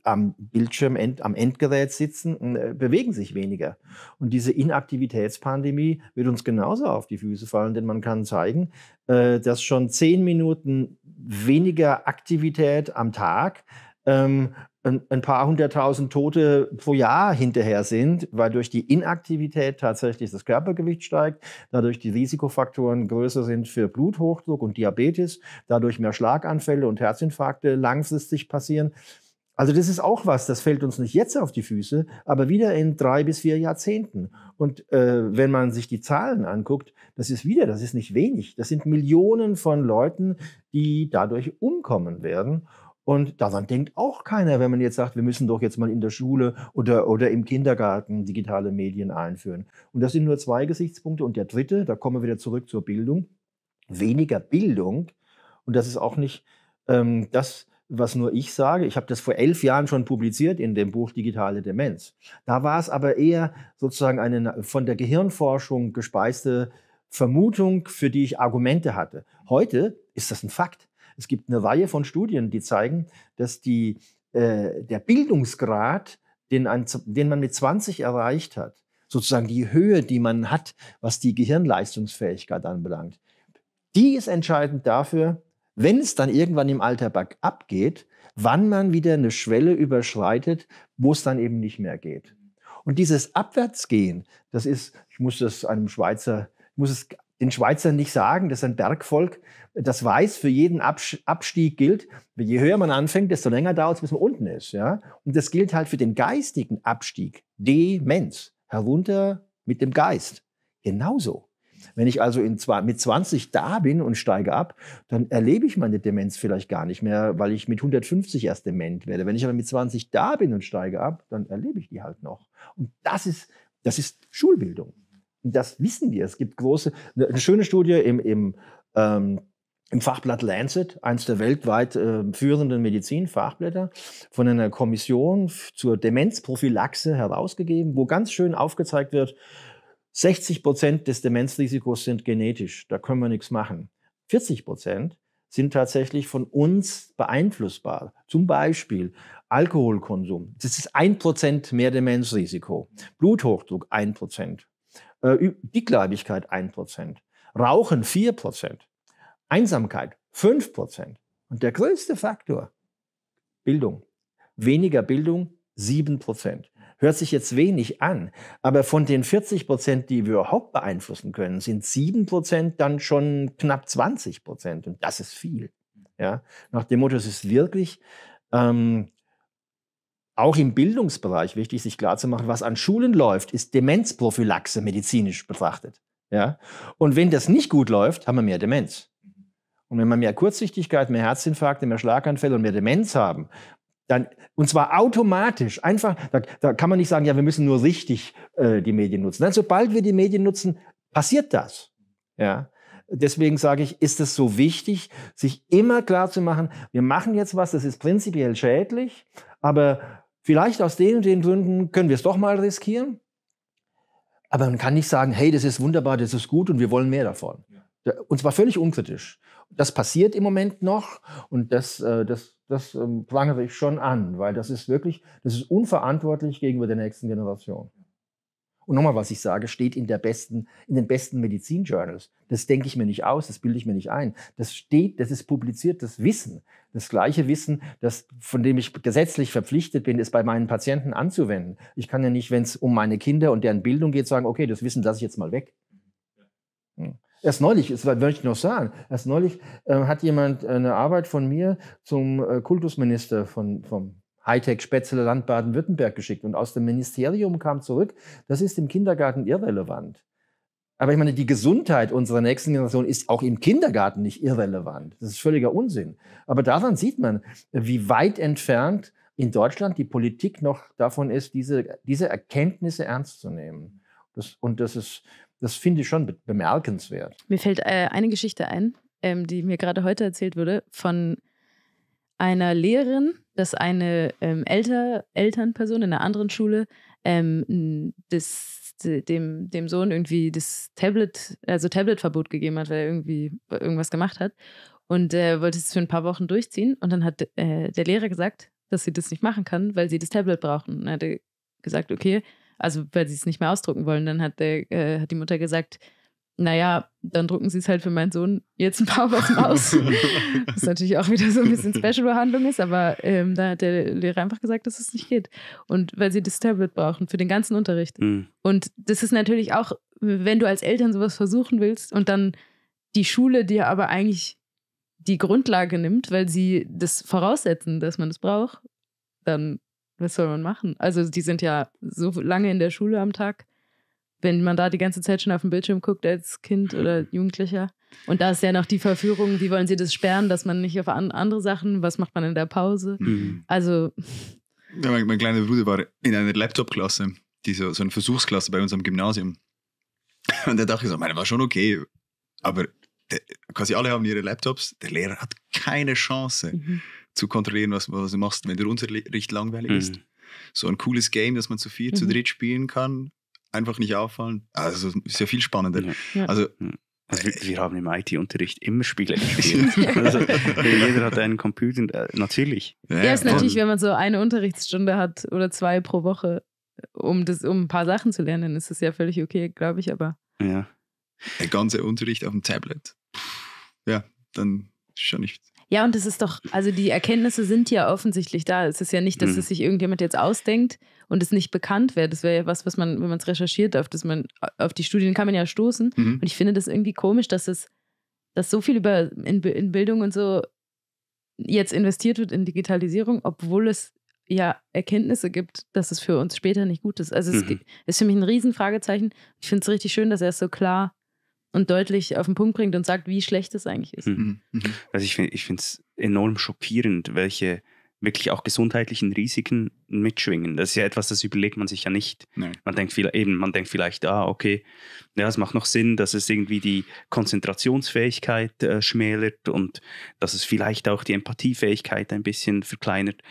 am Bildschirm, am Endgerät sitzen, äh, bewegen sich weniger. Und diese Inaktivitätspandemie wird uns genauso auf die Füße fallen, denn man kann zeigen, äh, dass schon zehn Minuten weniger Aktivität am Tag ähm, ein, ein paar hunderttausend Tote pro Jahr hinterher sind, weil durch die Inaktivität tatsächlich das Körpergewicht steigt, dadurch die Risikofaktoren größer sind für Bluthochdruck und Diabetes, dadurch mehr Schlaganfälle und Herzinfarkte langfristig passieren. Also das ist auch was, das fällt uns nicht jetzt auf die Füße, aber wieder in drei bis vier Jahrzehnten. Und äh, wenn man sich die Zahlen anguckt, das ist wieder, das ist nicht wenig. Das sind Millionen von Leuten, die dadurch umkommen werden. Und daran denkt auch keiner, wenn man jetzt sagt, wir müssen doch jetzt mal in der Schule oder, oder im Kindergarten digitale Medien einführen. Und das sind nur zwei Gesichtspunkte. Und der dritte, da kommen wir wieder zurück zur Bildung, weniger Bildung. Und das ist auch nicht ähm, das, was nur ich sage. Ich habe das vor elf Jahren schon publiziert in dem Buch Digitale Demenz. Da war es aber eher sozusagen eine von der Gehirnforschung gespeiste Vermutung, für die ich Argumente hatte. Heute ist das ein Fakt. Es gibt eine Reihe von Studien, die zeigen, dass die, äh, der Bildungsgrad, den, ein, den man mit 20 erreicht hat, sozusagen die Höhe, die man hat, was die Gehirnleistungsfähigkeit anbelangt, die ist entscheidend dafür, wenn es dann irgendwann im Alter bergab geht, wann man wieder eine Schwelle überschreitet, wo es dann eben nicht mehr geht. Und dieses Abwärtsgehen, das ist, ich muss das einem Schweizer, muss es den Schweizern nicht sagen, das ist ein Bergvolk, das weiß, für jeden Abstieg gilt, je höher man anfängt, desto länger dauert es, bis man unten ist. Ja? Und das gilt halt für den geistigen Abstieg, Demenz, herunter mit dem Geist. Genauso. Wenn ich also in, mit 20 da bin und steige ab, dann erlebe ich meine Demenz vielleicht gar nicht mehr, weil ich mit 150 erst dement werde. Wenn ich aber mit 20 da bin und steige ab, dann erlebe ich die halt noch. Und das ist, das ist Schulbildung das wissen wir. Es gibt große, eine schöne Studie im, im, ähm, im Fachblatt Lancet, eines der weltweit äh, führenden Medizinfachblätter, von einer Kommission zur Demenzprophylaxe herausgegeben, wo ganz schön aufgezeigt wird, 60 Prozent des Demenzrisikos sind genetisch, da können wir nichts machen. 40 Prozent sind tatsächlich von uns beeinflussbar. Zum Beispiel Alkoholkonsum, das ist ein Prozent mehr Demenzrisiko. Bluthochdruck, ein Prozent äh, Dickleibigkeit 1%, Rauchen 4%, Einsamkeit 5%. Und der größte Faktor, Bildung. Weniger Bildung 7%. Hört sich jetzt wenig an, aber von den 40 die wir überhaupt beeinflussen können, sind 7 dann schon knapp 20 Und das ist viel. Ja? Nach dem Motto, es ist wirklich ähm, auch im Bildungsbereich wichtig, sich klarzumachen, was an Schulen läuft, ist Demenzprophylaxe medizinisch betrachtet. Ja? Und wenn das nicht gut läuft, haben wir mehr Demenz. Und wenn wir mehr Kurzsichtigkeit, mehr Herzinfarkte, mehr Schlaganfälle und mehr Demenz haben, dann, und zwar automatisch, einfach, da, da kann man nicht sagen, ja, wir müssen nur richtig äh, die Medien nutzen. Nein, sobald wir die Medien nutzen, passiert das. Ja? Deswegen sage ich, ist es so wichtig, sich immer klar zu machen, wir machen jetzt was, das ist prinzipiell schädlich, aber Vielleicht aus den und den Gründen können wir es doch mal riskieren. Aber man kann nicht sagen, hey, das ist wunderbar, das ist gut und wir wollen mehr davon. Ja. Und zwar völlig unkritisch. Das passiert im Moment noch und das, äh, das, das ähm, prangere ich schon an, weil das ist wirklich, das ist unverantwortlich gegenüber der nächsten Generation. Und nochmal, was ich sage, steht in, der besten, in den besten Medizin-Journals. Das denke ich mir nicht aus, das bilde ich mir nicht ein. Das steht, das ist publiziertes Wissen das gleiche Wissen, das, von dem ich gesetzlich verpflichtet bin, es bei meinen Patienten anzuwenden. Ich kann ja nicht, wenn es um meine Kinder und deren Bildung geht, sagen, okay, das Wissen lasse ich jetzt mal weg. Hm. Erst neulich, das würde ich noch sagen, erst neulich äh, hat jemand eine Arbeit von mir zum äh, Kultusminister von, vom Hightech-Spätzle Land Baden-Württemberg geschickt und aus dem Ministerium kam zurück, das ist im Kindergarten irrelevant. Aber ich meine, die Gesundheit unserer nächsten Generation ist auch im Kindergarten nicht irrelevant. Das ist völliger Unsinn. Aber daran sieht man, wie weit entfernt in Deutschland die Politik noch davon ist, diese, diese Erkenntnisse ernst zu nehmen. Das, und das ist, das finde ich schon bemerkenswert. Mir fällt äh, eine Geschichte ein, ähm, die mir gerade heute erzählt wurde, von einer Lehrerin, dass eine ähm, älter, Elternperson in einer anderen Schule ähm, das dem, dem Sohn irgendwie das Tablet, also Tabletverbot gegeben hat, weil er irgendwie irgendwas gemacht hat. Und er wollte es für ein paar Wochen durchziehen. Und dann hat äh, der Lehrer gesagt, dass sie das nicht machen kann, weil sie das Tablet brauchen. Und er hat gesagt, okay, also weil sie es nicht mehr ausdrucken wollen. Dann hat, der, äh, hat die Mutter gesagt, naja, dann drucken sie es halt für meinen Sohn jetzt ein paar Wochen aus. (laughs) Was natürlich auch wieder so ein bisschen Special-Behandlung ist, aber ähm, da hat der Lehrer einfach gesagt, dass es nicht geht. Und weil sie das Tablet brauchen für den ganzen Unterricht. Mhm. Und das ist natürlich auch, wenn du als Eltern sowas versuchen willst und dann die Schule dir aber eigentlich die Grundlage nimmt, weil sie das voraussetzen, dass man es das braucht, dann was soll man machen? Also die sind ja so lange in der Schule am Tag wenn man da die ganze Zeit schon auf den Bildschirm guckt als Kind oder Jugendlicher. Und da ist ja noch die Verführung, wie wollen sie das sperren, dass man nicht auf an andere Sachen, was macht man in der Pause? Mhm. Also. Ja, mein, mein, kleiner Bruder war in einer Laptop-Klasse, so, so eine Versuchsklasse bei uns am Gymnasium. Und da dachte ich so, meine, war schon okay, aber der, quasi alle haben ihre Laptops, der Lehrer hat keine Chance mhm. zu kontrollieren, was, was du machst, wenn der Unterricht langweilig mhm. ist. So ein cooles Game, das man zu vier, zu mhm. dritt spielen kann, einfach nicht auffallen. Also ist ja viel spannender. Ja. Also also wir, äh, wir, haben im IT-Unterricht immer Spiele (laughs) gespielt. also, jeder hat einen Computer, äh, natürlich. Ja, ja ist natürlich, wenn man so eine Unterrichtsstunde hat oder zwei pro Woche, um, das, um ein paar Sachen zu lernen, ist das ja völlig okay, glaube ich, aber. Ja. Der ganze Unterricht auf dem Tablet. Ja, dann schon nicht. Ja, und es ist doch, also die Erkenntnisse sind ja offensichtlich da. Es ist ja nicht, dass mhm. es sich irgendjemand jetzt ausdenkt und es nicht bekannt wäre. Das wäre ja was, was man, wenn man es recherchiert, auf, dass man, auf die Studien kann man ja stoßen. Mhm. Und ich finde das irgendwie komisch, dass es, dass so viel über in, in Bildung und so jetzt investiert wird in Digitalisierung, obwohl es ja Erkenntnisse gibt, dass es für uns später nicht gut ist. Also es mhm. ist für mich ein Riesenfragezeichen. Ich finde es richtig schön, dass er es so klar und deutlich auf den Punkt bringt und sagt, wie schlecht es eigentlich ist. Mhm. mhm. mhm. Also ich finde es enorm schockierend, welche wirklich auch gesundheitlichen Risiken mitschwingen. Das ist ja etwas, das überlegt man sich ja nicht. Nee. Man denkt viel, eben, man denkt vielleicht, ah, okay, ja, es macht noch Sinn, dass es irgendwie die Konzentrationsfähigkeit äh, schmälert und dass es vielleicht auch die Empathiefähigkeit ein bisschen verkleinert.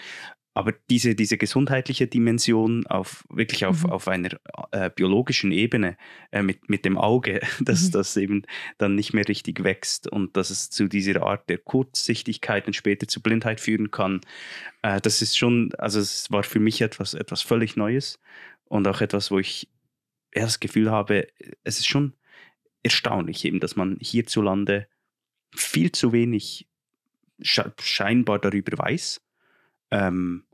Aber diese, diese gesundheitliche Dimension auf wirklich auf, mhm. auf einer äh, biologischen Ebene äh, mit, mit dem Auge, (laughs) dass mhm. das eben dann nicht mehr richtig wächst und dass es zu dieser Art der Kurzsichtigkeit und später zu Blindheit führen kann, äh, das ist schon, also es war für mich etwas, etwas völlig Neues und auch etwas, wo ich ja, das Gefühl habe, es ist schon erstaunlich eben, dass man hierzulande viel zu wenig scheinbar darüber weiß. Ähm,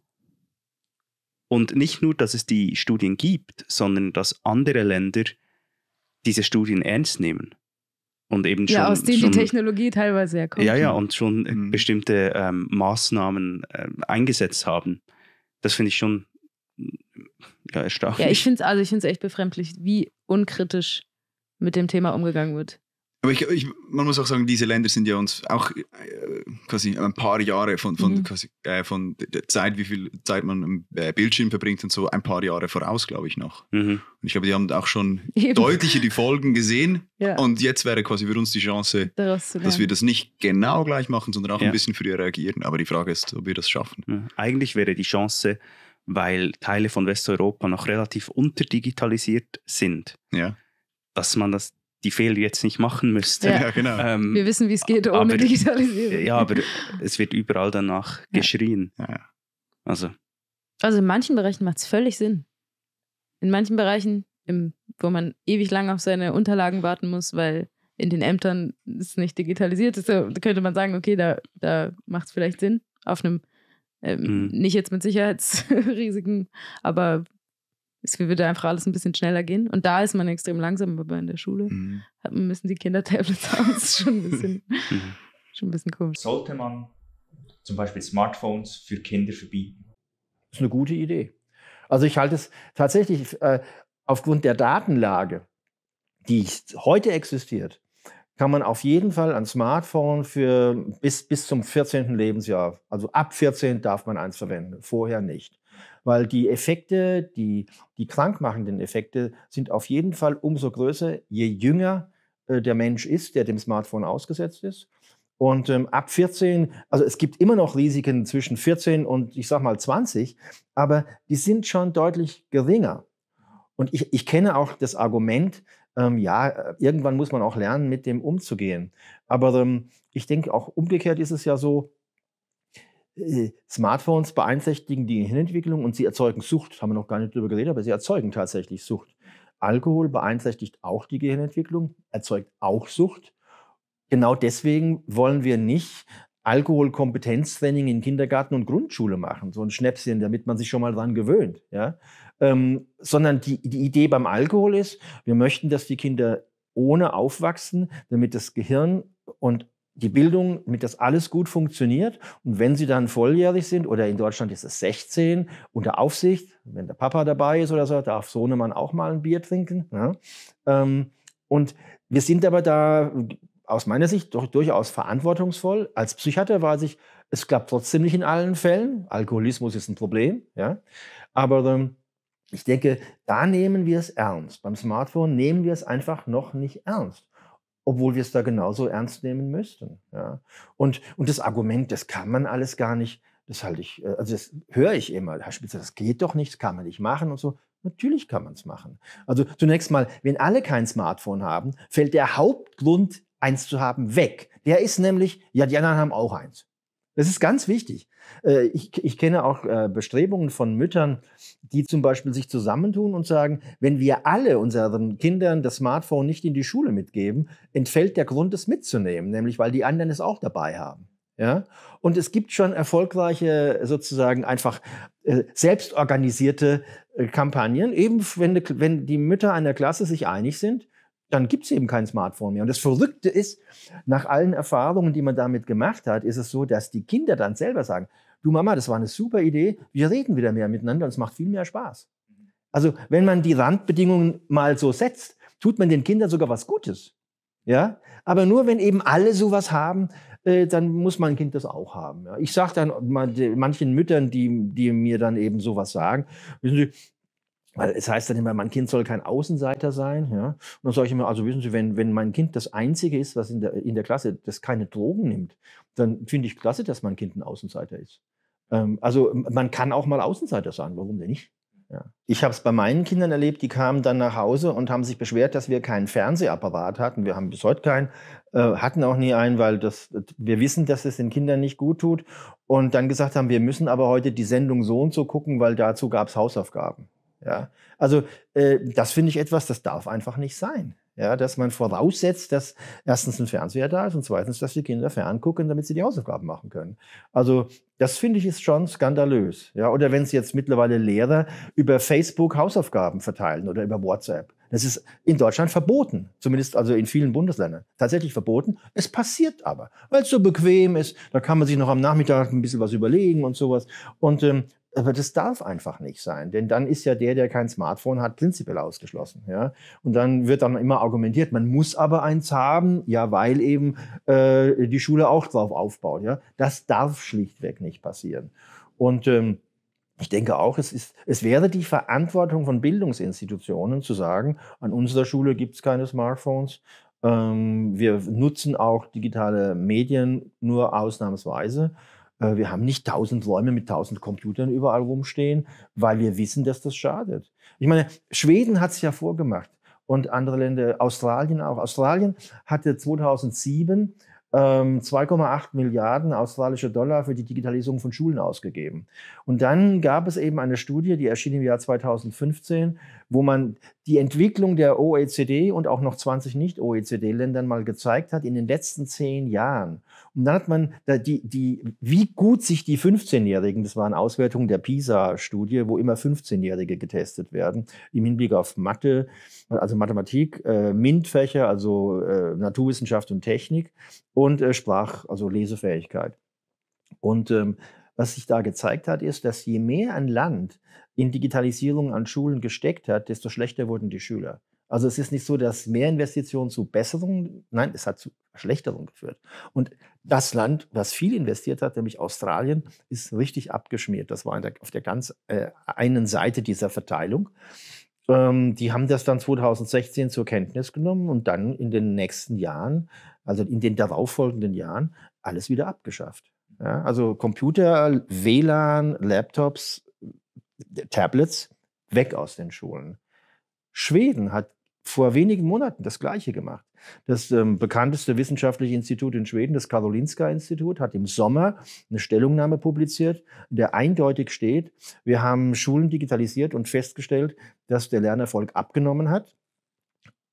und nicht nur, dass es die Studien gibt, sondern dass andere Länder diese Studien ernst nehmen. Und eben schon, ja, aus denen schon, die Technologie teilweise herkommt. Ja, ja, und schon mhm. bestimmte ähm, Maßnahmen äh, eingesetzt haben. Das finde ich schon ja, erstaunlich. Ja, ich finde es also echt befremdlich, wie unkritisch mit dem Thema umgegangen wird. Aber ich, ich, man muss auch sagen, diese Länder sind ja uns auch äh, quasi ein paar Jahre von, von, mhm. quasi, äh, von der Zeit, wie viel Zeit man im äh, Bildschirm verbringt und so, ein paar Jahre voraus, glaube ich, noch. Mhm. Und ich glaube, die haben auch schon Eben. deutlicher die Folgen gesehen. Ja. Und jetzt wäre quasi für uns die Chance, dass wir das nicht genau gleich machen, sondern auch ja. ein bisschen früher reagieren. Aber die Frage ist, ob wir das schaffen. Mhm. Eigentlich wäre die Chance, weil Teile von Westeuropa noch relativ unterdigitalisiert sind, ja. dass man das die Fehler jetzt nicht machen müsste. Ja, genau. Ähm, Wir wissen, wie es geht ohne aber, Digitalisierung. Ja, aber es wird überall danach ja. geschrien. Ja. Also. also in manchen Bereichen macht es völlig Sinn. In manchen Bereichen, im, wo man ewig lang auf seine Unterlagen warten muss, weil in den Ämtern es nicht digitalisiert ist, da könnte man sagen, okay, da, da macht es vielleicht Sinn. Auf einem, ähm, mhm. nicht jetzt mit Sicherheitsrisiken, aber es würde einfach alles ein bisschen schneller gehen. Und da ist man extrem langsam, aber in der Schule mhm. müssen die Kinder Tablets (laughs) haben. Das ist schon ein bisschen, mhm. schon ein bisschen komisch. Sollte man zum Beispiel Smartphones für Kinder verbieten? Das ist eine gute Idee. Also ich halte es tatsächlich äh, aufgrund der Datenlage, die heute existiert, kann man auf jeden Fall ein Smartphone für bis, bis zum 14. Lebensjahr, also ab 14 darf man eins verwenden, vorher nicht. Weil die Effekte, die, die krankmachenden Effekte sind auf jeden Fall umso größer, je jünger äh, der Mensch ist, der dem Smartphone ausgesetzt ist. Und ähm, ab 14, also es gibt immer noch Risiken zwischen 14 und ich sag mal 20, aber die sind schon deutlich geringer. Und ich, ich kenne auch das Argument, ähm, ja, äh, irgendwann muss man auch lernen, mit dem umzugehen. Aber ähm, ich denke, auch umgekehrt ist es ja so, äh, Smartphones beeinträchtigen die Hirnentwicklung und sie erzeugen Sucht. Haben wir noch gar nicht drüber geredet, aber sie erzeugen tatsächlich Sucht. Alkohol beeinträchtigt auch die Gehirnentwicklung, erzeugt auch Sucht. Genau deswegen wollen wir nicht Alkoholkompetenztraining in Kindergarten und Grundschule machen, so ein Schnäpschen, damit man sich schon mal dran gewöhnt. Ja? ähm, sondern die, die Idee beim Alkohol ist, wir möchten, dass die Kinder ohne aufwachsen, damit das Gehirn und die Bildung, damit das alles gut funktioniert. Und wenn sie dann volljährig sind, oder in Deutschland ist es 16, unter Aufsicht, wenn der Papa dabei ist oder so, darf Sohnemann auch mal ein Bier trinken. Ja. Ähm, und wir sind aber da aus meiner Sicht doch, durchaus verantwortungsvoll. Als Psychiater weiß ich, es klappt trotzdem nicht in allen Fällen. Alkoholismus ist ein Problem. Ja. Aber ähm, ich denke, da nehmen wir es ernst. Beim Smartphone nehmen wir es einfach noch nicht ernst, obwohl wir es da genauso ernst nehmen müssten. Ja? Und, und das Argument, das kann man alles gar nicht, das halte ich, äh, also das höre ich immer, Herr Spitzer, das geht doch nicht, das kann man nicht machen und so. Natürlich kann man es machen. Also zunächst mal, wenn alle kein Smartphone haben, fällt der Hauptgrund, eins zu haben, weg. Der ist nämlich, ja, die anderen haben auch eins. Das ist ganz wichtig. Äh, ich, ich, kenne auch äh, Bestrebungen von Müttern, die zum Beispiel sich zusammentun und sagen, wenn wir alle unseren Kindern das Smartphone nicht in die Schule mitgeben, entfällt der Grund, es mitzunehmen, nämlich weil die anderen es auch dabei haben. Ja? Und es gibt schon erfolgreiche, sozusagen einfach äh, selbstorganisierte Kampagnen, eben wenn, wenn die Mütter einer Klasse sich einig sind, dann gibt es eben kein Smartphone mehr. Und das Verrückte ist, nach allen Erfahrungen, die man damit gemacht hat, ist es so, dass die Kinder dann selber sagen, du Mama, das war eine super Idee, wir reden wieder mehr miteinander und es macht viel mehr Spaß. Also wenn man die Randbedingungen mal so setzt, tut man den Kindern sogar was Gutes. Ja, aber nur wenn eben alle sowas haben, äh, dann muss mein Kind das auch haben. Ja? Ich sage dann manchen Müttern, die, die mir dann eben sowas sagen, wissen Sie, weil es heißt dann immer, mein Kind soll kein Außenseiter sein. Ja? Und dann sage ich immer, also wissen Sie, wenn, wenn mein Kind das Einzige ist, was in der, in der Klasse, das keine Drogen nimmt, dann finde ich klasse, dass mein Kind ein Außenseiter ist. Ähm, also man kann auch mal Außenseiter sein, warum denn nicht? Ja. Ich habe es bei meinen Kindern erlebt, die kamen dann nach Hause und haben sich beschwert, dass wir keinen Fernsehapparat hatten. Wir haben bis heute keinen, äh, hatten auch nie einen, weil das, wir wissen, dass es den Kindern nicht gut tut. Und dann gesagt haben, wir müssen aber heute die Sendung so und so gucken, weil dazu gab es Hausaufgaben. Ja? Also äh, das finde ich etwas, das darf einfach nicht sein. Ja, dass man voraussetzt, dass erstens ein Fernseher da ist und zweitens, dass die Kinder ferngucken, damit sie die Hausaufgaben machen können. Also das finde ich ist schon skandalös. Ja, oder wenn es jetzt mittlerweile Lehrer über Facebook Hausaufgaben verteilen oder über WhatsApp. Das ist in Deutschland verboten, zumindest also in vielen Bundesländern. Tatsächlich verboten. Es passiert aber, weil es so bequem ist. Da kann man sich noch am Nachmittag ein bisschen was überlegen und sowas. Und ähm, aber das darf einfach nicht sein, denn dann ist ja der, der kein Smartphone hat, prinzipiell ausgeschlossen. Ja? Und dann wird dann immer argumentiert, man muss aber eins haben, ja, weil eben äh, die Schule auch drauf aufbaut. Ja? Das darf schlichtweg nicht passieren. Und ähm, ich denke auch, es, ist, es wäre die Verantwortung von Bildungsinstitutionen zu sagen, an unserer Schule gibt es keine Smartphones, ähm, wir nutzen auch digitale Medien nur ausnahmsweise. Äh, wir haben nicht tausend Räume mit tausend Computern überall rumstehen, weil wir wissen, dass das schadet. Ich meine, Schweden hat es ja vorgemacht und andere Länder, Australien auch. Australien hatte 2007 2,8 ähm, Milliarden australische Dollar für die Digitalisierung von Schulen ausgegeben. Und dann gab es eben eine Studie, die erschien im Jahr 2015, wo man die Entwicklung der OECD und auch noch 20 Nicht-OECD-Ländern mal gezeigt hat in den letzten zehn Jahren. Und dann hat man die, die, wie gut sich die 15-Jährigen, das waren Auswertungen der PISA-Studie, wo immer 15-Jährige getestet werden, im Hinblick auf Mathe, also Mathematik, äh, MINT-Fächer, also äh, Naturwissenschaft und Technik und äh, Sprach, also Lesefähigkeit. Und ähm, was sich da gezeigt hat, ist, dass je mehr ein Land in Digitalisierung an Schulen gesteckt hat, desto schlechter wurden die Schüler. Also es ist nicht so, dass mehr Investitionen zu Besserungen, nein, es hat zu Verschlechterung geführt. Und das Land, was viel investiert hat, nämlich Australien, ist richtig abgeschmiert. Das war der, auf der ganz äh, einen Seite dieser Verteilung. Ähm, die haben das dann 2016 zur Kenntnis genommen und dann in den nächsten Jahren, also in den darauffolgenden Jahren, alles wieder abgeschafft. Ja, also Computer, WLAN, Laptops, Tablets, weg aus den Schulen. Schweden hat vor wenigen Monaten das Gleiche gemacht. Das ähm, bekannteste wissenschaftliche Institut in Schweden, das Karolinska-Institut, hat im Sommer eine Stellungnahme publiziert, in der eindeutig steht, wir haben Schulen digitalisiert und festgestellt, dass der Lernerfolg abgenommen hat.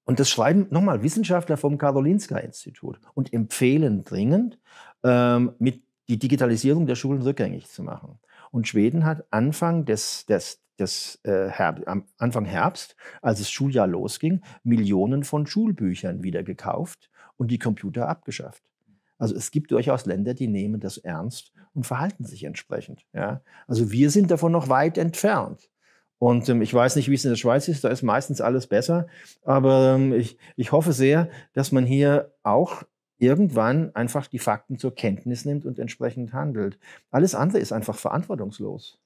Und das schreiben nochmal Wissenschaftler vom Karolinska-Institut und empfehlen dringend, ähm, mit die Digitalisierung der Schulen rückgängig zu machen. Und Schweden hat Anfang des, des des äh, Herbst, am Anfang Herbst, als das Schuljahr losging, Millionen von Schulbüchern wieder gekauft und die Computer abgeschafft. Also es gibt durchaus Länder, die nehmen das ernst und verhalten sich entsprechend. Ja? Also wir sind davon noch weit entfernt. Und ähm, ich weiß nicht, wie es in der Schweiz ist, da ist meistens alles besser. Aber ähm, ich, ich hoffe sehr, dass man hier auch irgendwann einfach die Fakten zur Kenntnis nimmt und entsprechend handelt. Alles andere ist einfach verantwortungslos.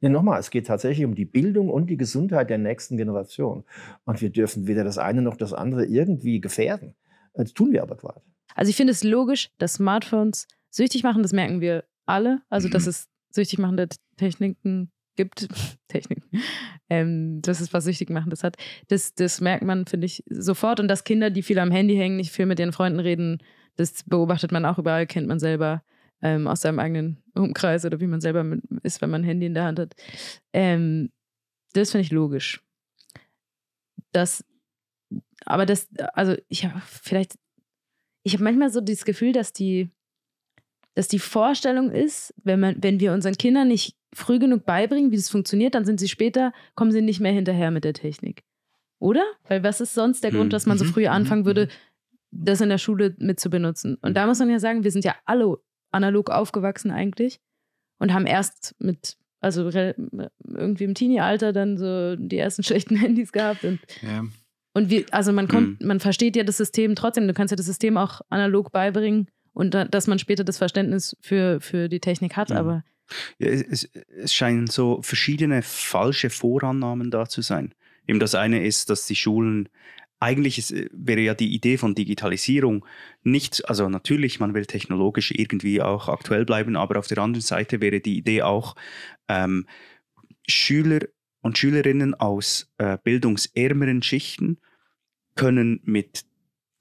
Nee, nochmal, es geht tatsächlich um die Bildung und die Gesundheit der nächsten Generation. Und wir dürfen weder das eine noch das andere irgendwie gefährden. Äh, das tun wir aber gerade. Also ich finde es logisch, dass Smartphones süchtig machen, das merken wir alle. Also dass mhm. es süchtig machende Techniken gibt, (laughs) Techniken, ähm, dass es was süchtig machendes hat, das, das merkt man, finde ich, sofort. Und dass Kinder, die viel am Handy hängen, nicht viel mit ihren Freunden reden, das beobachtet man auch überall, kennt man selber ähm, aus seinem eigenen Umkreis oder wie man selber mit, ist, wenn man ein Handy in der Hand hat. Ähm, das finde ich logisch. Das, aber das, also ich habe vielleicht, ich habe manchmal so das Gefühl, dass die, dass die Vorstellung ist, wenn, man, wenn wir unseren Kindern nicht früh genug beibringen, wie das funktioniert, dann sind sie später, kommen sie nicht mehr hinterher mit der Technik. Oder? Weil was ist sonst der Grund, hm. dass man so mhm. früh anfangen mhm. würde, mhm. das in der Schule mit zu benutzen? Und da muss man ja sagen, wir sind ja alle analog aufgewachsen eigentlich und haben erst mit, also irgendwie im Teenie-Alter dann so die ersten (laughs) schlechten Handys gehabt und ja. Und wir, also man kommt, hm. man versteht ja das System trotzdem. Du kannst ja das System auch analog beibringen und da, dass man später das Verständnis für, für die Technik hat, ja. Hm. aber. Ja, es, es, scheinen so verschiedene falsche Vorannahmen da zu sein. Eben das eine ist, dass die Schulen eigentlich ist, äh, wäre ja die Idee von Digitalisierung nicht, also natürlich, man will technologisch irgendwie auch aktuell bleiben, aber auf der anderen Seite wäre die Idee auch, ähm, Schüler und Schülerinnen aus äh, bildungsärmeren Schichten können mit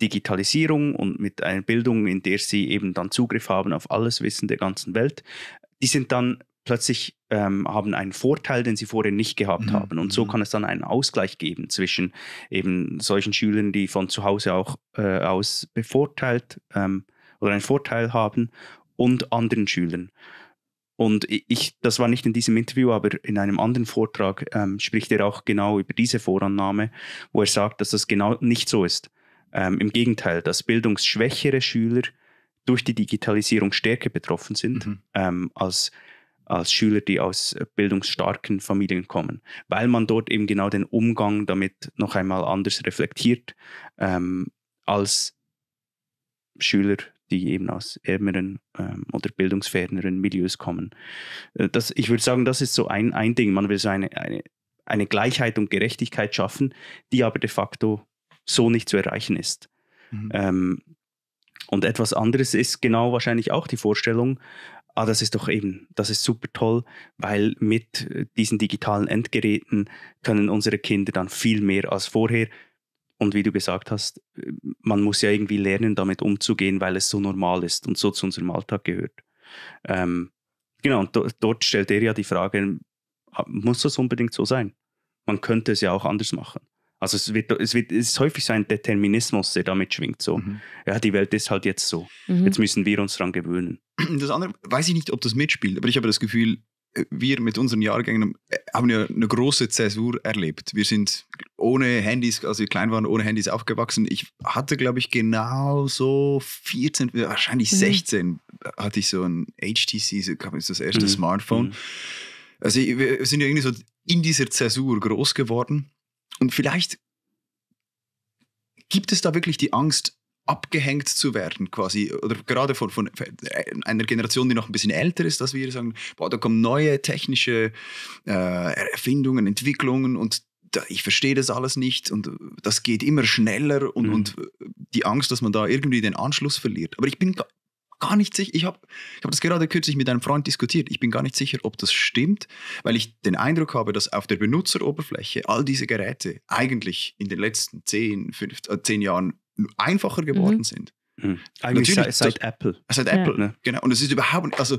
Digitalisierung und mit einer Bildung, in der sie eben dann Zugriff haben auf alles Wissen der ganzen Welt, die sind dann plötzlich ähm, haben einen Vorteil, den sie vorher nicht gehabt mhm. haben. Und so mhm. kann es dann einen Ausgleich geben zwischen eben solchen Schülern, die von zu Hause auch äh, aus bevorteilt ähm, oder einen Vorteil haben und anderen Schülern. Und ich, das war nicht in diesem Interview, aber in einem anderen Vortrag ähm, spricht er auch genau über diese Vorannahme, wo er sagt, dass das genau nicht so ist. Ähm, Im Gegenteil, dass bildungsschwächere Schüler durch die Digitalisierung stärker betroffen sind mhm. ähm, als als Schüler, die aus äh, bildungsstarken Familien kommen, weil man dort eben genau den Umgang damit noch einmal anders reflektiert ähm, als Schüler, die eben aus ärmeren ähm, oder bildungsferneren Milieus kommen. Äh, das, ich würde sagen, das ist so ein, ein Ding. Man will so eine, eine, eine Gleichheit und Gerechtigkeit schaffen, die aber de facto so nicht zu erreichen ist. Mhm. Ähm, und etwas anderes ist genau wahrscheinlich auch die Vorstellung, ah, das ist doch eben, das ist super toll, weil mit äh, diesen digitalen Endgeräten können unsere Kinder dann viel mehr als vorher. Und wie du gesagt hast, äh, man muss ja irgendwie lernen, damit umzugehen, weil es so normal ist und so zu unserem Alltag gehört. Ähm, genau, und do, dort stellt er ja die Frage, äh, muss das unbedingt so sein? Man könnte es ja auch anders machen. Also es wird, es wird, es ist häufig so ein Determinismus, der damit schwingt. So, mhm. ja, die Welt ist halt jetzt so. Mhm. Jetzt müssen wir uns dran gewöhnen. Das andere weiß ich nicht, ob das mitspielt, aber ich habe das Gefühl, äh, wir mit unseren Jahrgängen äh, haben ja eine große Zäsur erlebt. Wir sind ohne Handys, als wir klein waren, ohne Handys aufgewachsen. Ich hatte, glaube ich, genau so 14, wahrscheinlich 16 mhm. hatte ich so ein HTC, das, das erste mhm. Smartphone. Mhm. Also wir sind ja irgendwie so in dieser Zäsur groß geworden. Und vielleicht gibt es da wirklich die Angst, abgehängt zu werden, quasi, oder gerade von, von äh, einer Generation, die noch ein bisschen älter ist, dass wir sagen, boah, da kommen neue technische äh, Erfindungen, Entwicklungen und da, ich verstehe das alles nicht und das geht immer schneller und, mhm. und die Angst, dass man da irgendwie den Anschluss verliert. Aber ich bin gar nicht sicher. Ich habe ich hab das gerade kürzlich mit einem Freund diskutiert. Ich bin gar nicht sicher, ob das stimmt, weil ich den Eindruck habe, dass auf der Benutzeroberfläche all diese Geräte eigentlich in den letzten 10, 15, 10 Jahren einfacher mhm. geworden mhm. sind. Mhm. Eigentlich seit, seit Apple. Seit Apple, ja. genau. Und es ist überhaupt nicht, also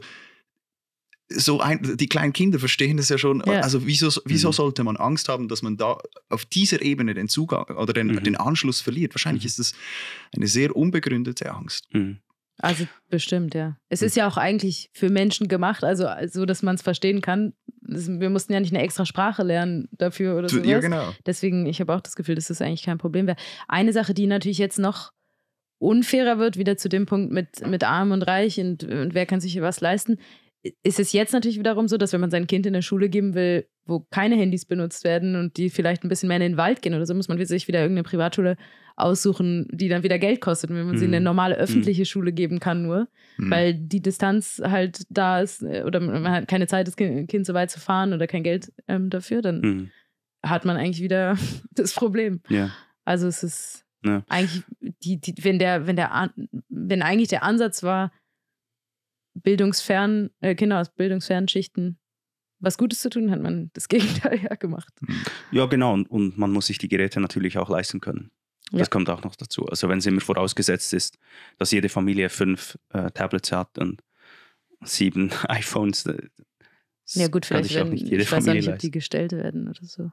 so ein, die kleinen Kinder verstehen das ja schon. Ja. Also wieso, wieso mhm. sollte man Angst haben, dass man da auf dieser Ebene den Zugang oder den, mhm. den Anschluss verliert? Wahrscheinlich mhm. ist das eine sehr unbegründete Angst. Mhm. Also bestimmt, ja. Es hm. ist ja auch eigentlich für Menschen gemacht, also so, dass man es verstehen kann. Wir mussten ja nicht eine extra Sprache lernen dafür oder so. Ja, genau. Deswegen, ich habe auch das Gefühl, dass das eigentlich kein Problem wäre. Eine Sache, die natürlich jetzt noch unfairer wird, wieder zu dem Punkt mit, mit Arm und Reich und, und wer kann sich hier was leisten, ist es jetzt natürlich wiederum so, dass wenn man sein Kind in eine Schule geben will, wo keine Handys benutzt werden und die vielleicht ein bisschen mehr in den Wald gehen oder so, muss man sich wieder irgendeine Privatschule aussuchen, die dann wieder Geld kostet, wenn man sie in eine mhm. normale mhm. öffentliche mhm. Schule geben kann nur, mhm. weil die Distanz halt da ist äh, oder man hat keine Zeit, das Kind so weit zu fahren oder kein Geld ähm, dafür, dann mhm. hat man eigentlich wieder (laughs) das Problem. Ja. Also es ist ja. eigentlich, die, die, wenn der, wenn der, wenn eigentlich der Ansatz war, bildungsfern, äh, Kinder aus bildungsfernen Schichten was Gutes zu tun, hat man das (laughs) Gegenteil ja gemacht. Ja, genau. Und, und man muss sich die Geräte natürlich auch leisten können. Ja. Das kommt auch noch dazu. Also wenn es immer vorausgesetzt ist, dass jede Familie fünf äh, Tablets hat und sieben (laughs) iPhones. Äh, das Ja gut, vielleicht ich wenn, ich weiß Familie nicht, ob die gestellt werden oder so.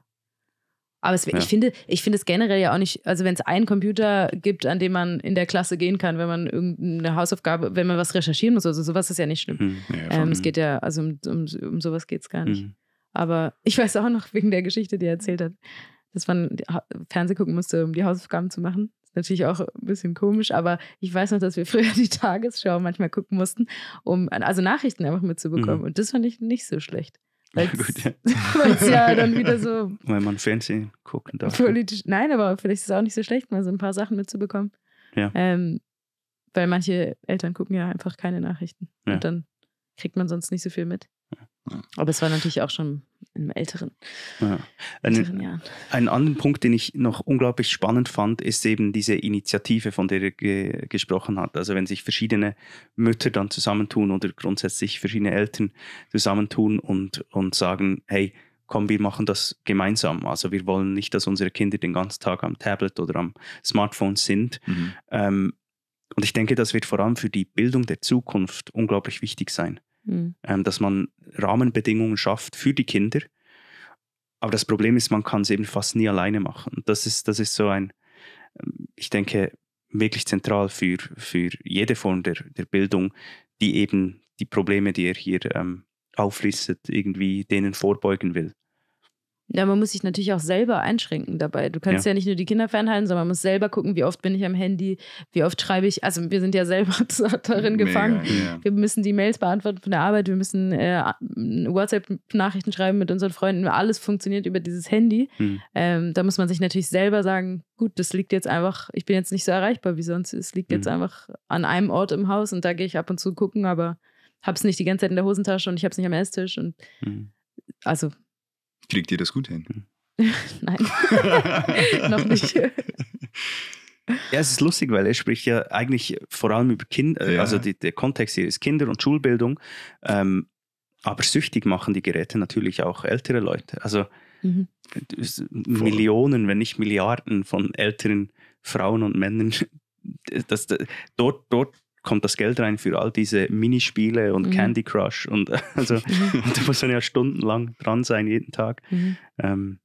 Aber es, ja. ich, finde, ich finde es generell ja auch nicht, also wenn es einen Computer gibt, an dem man in der Klasse gehen kann, wenn man irgendeine Hausaufgabe, wenn man was recherchieren muss, also sowas ist ja nicht schlimm. Mhm. Ja, ähm, es geht ja, also um, um, um sowas geht es gar nicht. Mhm. Aber ich weiß auch noch wegen der Geschichte, die er erzählt hat, dass man Fernsehen gucken musste, um die Hausaufgaben zu machen natürlich auch ein bisschen komisch, aber ich weiß noch, dass wir (laughs) früher die Tagesschau manchmal gucken mussten, um also Nachrichten einfach mitzubekommen. Mhm. Und das fand ich nicht so schlecht. Weil es (laughs) ja. dann wieder so. (laughs) Weil man fancy gucken darf. Politisch. Nein, aber vielleicht ist es auch nicht so schlecht, mal so ein paar Sachen mitzubekommen. Ja. Ähm, weil manche Eltern gucken ja einfach keine Nachrichten. Ja. Und dann kriegt man sonst nicht so viel mit. Ja. Aber es war natürlich auch schon im älteren, ja. älteren ein, Jahren. Einen anderen Punkt, den ich noch unglaublich spannend fand, ist eben diese Initiative, von der er ge gesprochen hat. Also wenn sich verschiedene Mütter dann zusammentun oder grundsätzlich verschiedene Eltern zusammentun und, und sagen, hey, komm, wir machen das gemeinsam. Also wir wollen nicht, dass unsere Kinder den ganzen Tag am Tablet oder am Smartphone sind. Mhm. Ähm, und ich denke, das wird vor allem für die Bildung der Zukunft unglaublich wichtig sein mhm. ähm, dass man Rahmenbedingungen schafft für die Kinder. Aber das Problem ist, man kann es eben fast nie alleine machen. Und das ist, das ist so ein, ähm, ich denke, wirklich zentral für, für jede Form der, der Bildung, die eben die Probleme, die er hier ähm, auflistet, irgendwie denen vorbeugen will. Ja, man muss sich natürlich auch selber einschränken dabei. Du kannst ja, ja nicht nur die Kinder fernhalten, sondern man muss selber gucken, wie oft bin ich am Handy, wie oft schreibe ich. Also wir sind ja selber (laughs) darin Mega, gefangen. Ja. Wir müssen die Mails beantworten von der Arbeit, wir müssen äh, WhatsApp-Nachrichten schreiben mit unseren Freunden. Alles funktioniert über dieses Handy. Mhm. Ähm, da muss man sich natürlich selber sagen, gut, das liegt jetzt einfach, ich bin jetzt nicht so erreichbar wie sonst. Es liegt mhm. jetzt hm. einfach an einem Ort im Haus und da gehe ich ab und zu gucken, aber habe es nicht die ganze Zeit in der Hosentasche und ich habe es nicht am Esstisch. Und mhm. also Kriegt ihr das gut hin? Hm. (laughs) Nein, (laughs) noch nicht. Ja, es ist lustig, weil er spricht ja eigentlich vor allem über Kinder, äh, ja. also die, der Kontext hier ist Kinder und Schulbildung, ähm, aber süchtig machen die Geräte natürlich auch ältere Leute. Also mhm. Millionen, wenn nicht Milliarden von älteren Frauen und Männern, (laughs) das, das, dort, dort kommt das Geld rein für all diese Minispiele und mhm. Candy Crush und äh, also (laughs) mhm. und da muss man ja stundenlang dran sein jeden Tag. Mhm. Ähm,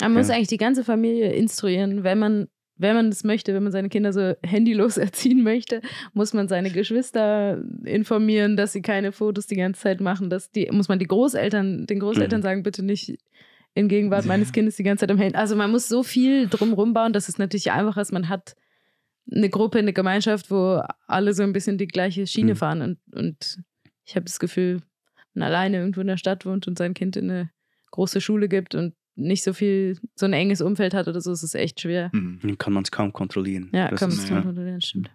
man ja. muss eigentlich die ganze Familie instruieren, wenn man wenn man das möchte, wenn man seine Kinder so handylos (laughs) erziehen möchte, muss man seine Geschwister informieren, dass sie keine Fotos die ganze Zeit machen, dass die muss man die Großeltern, den Großeltern mhm. sagen, bitte nicht in Gegenwart (laughs) meines Kindes die ganze Zeit am Handy. Also man muss so viel drumherum bauen, dass es natürlich einfacher ist. Man hat eine Gruppe, eine Gemeinschaft, wo alle so ein bisschen die gleiche Schiene mhm. fahren. Und, und ich habe das Gefühl, wenn man alleine irgendwo in der Stadt wohnt und sein Kind in eine große Schule gibt und nicht so viel, so ein enges Umfeld hat oder so, ist es echt schwer. Mhm. Kann man es kaum kontrollieren. Ja, kann man es kaum kontrollieren, stimmt.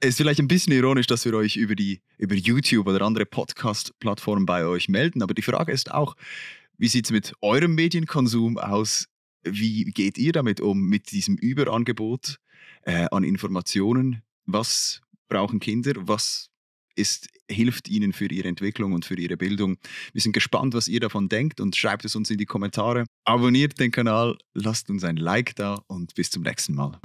Es ist vielleicht ein bisschen ironisch, dass wir euch über, die, über YouTube oder andere Podcast-Plattformen bei euch melden, aber die Frage ist auch, wie sieht es mit eurem Medienkonsum aus? Wie geht ihr damit um, mit diesem Überangebot? äh, an Informationen. Was brauchen Kinder? Was ist, hilft ihnen für ihre Entwicklung und für ihre Bildung. Wir sind gespannt, was ihr davon denkt und schreibt es uns in die Kommentare. Abonniert den Kanal, lasst uns ein Like da und bis zum nächsten Mal.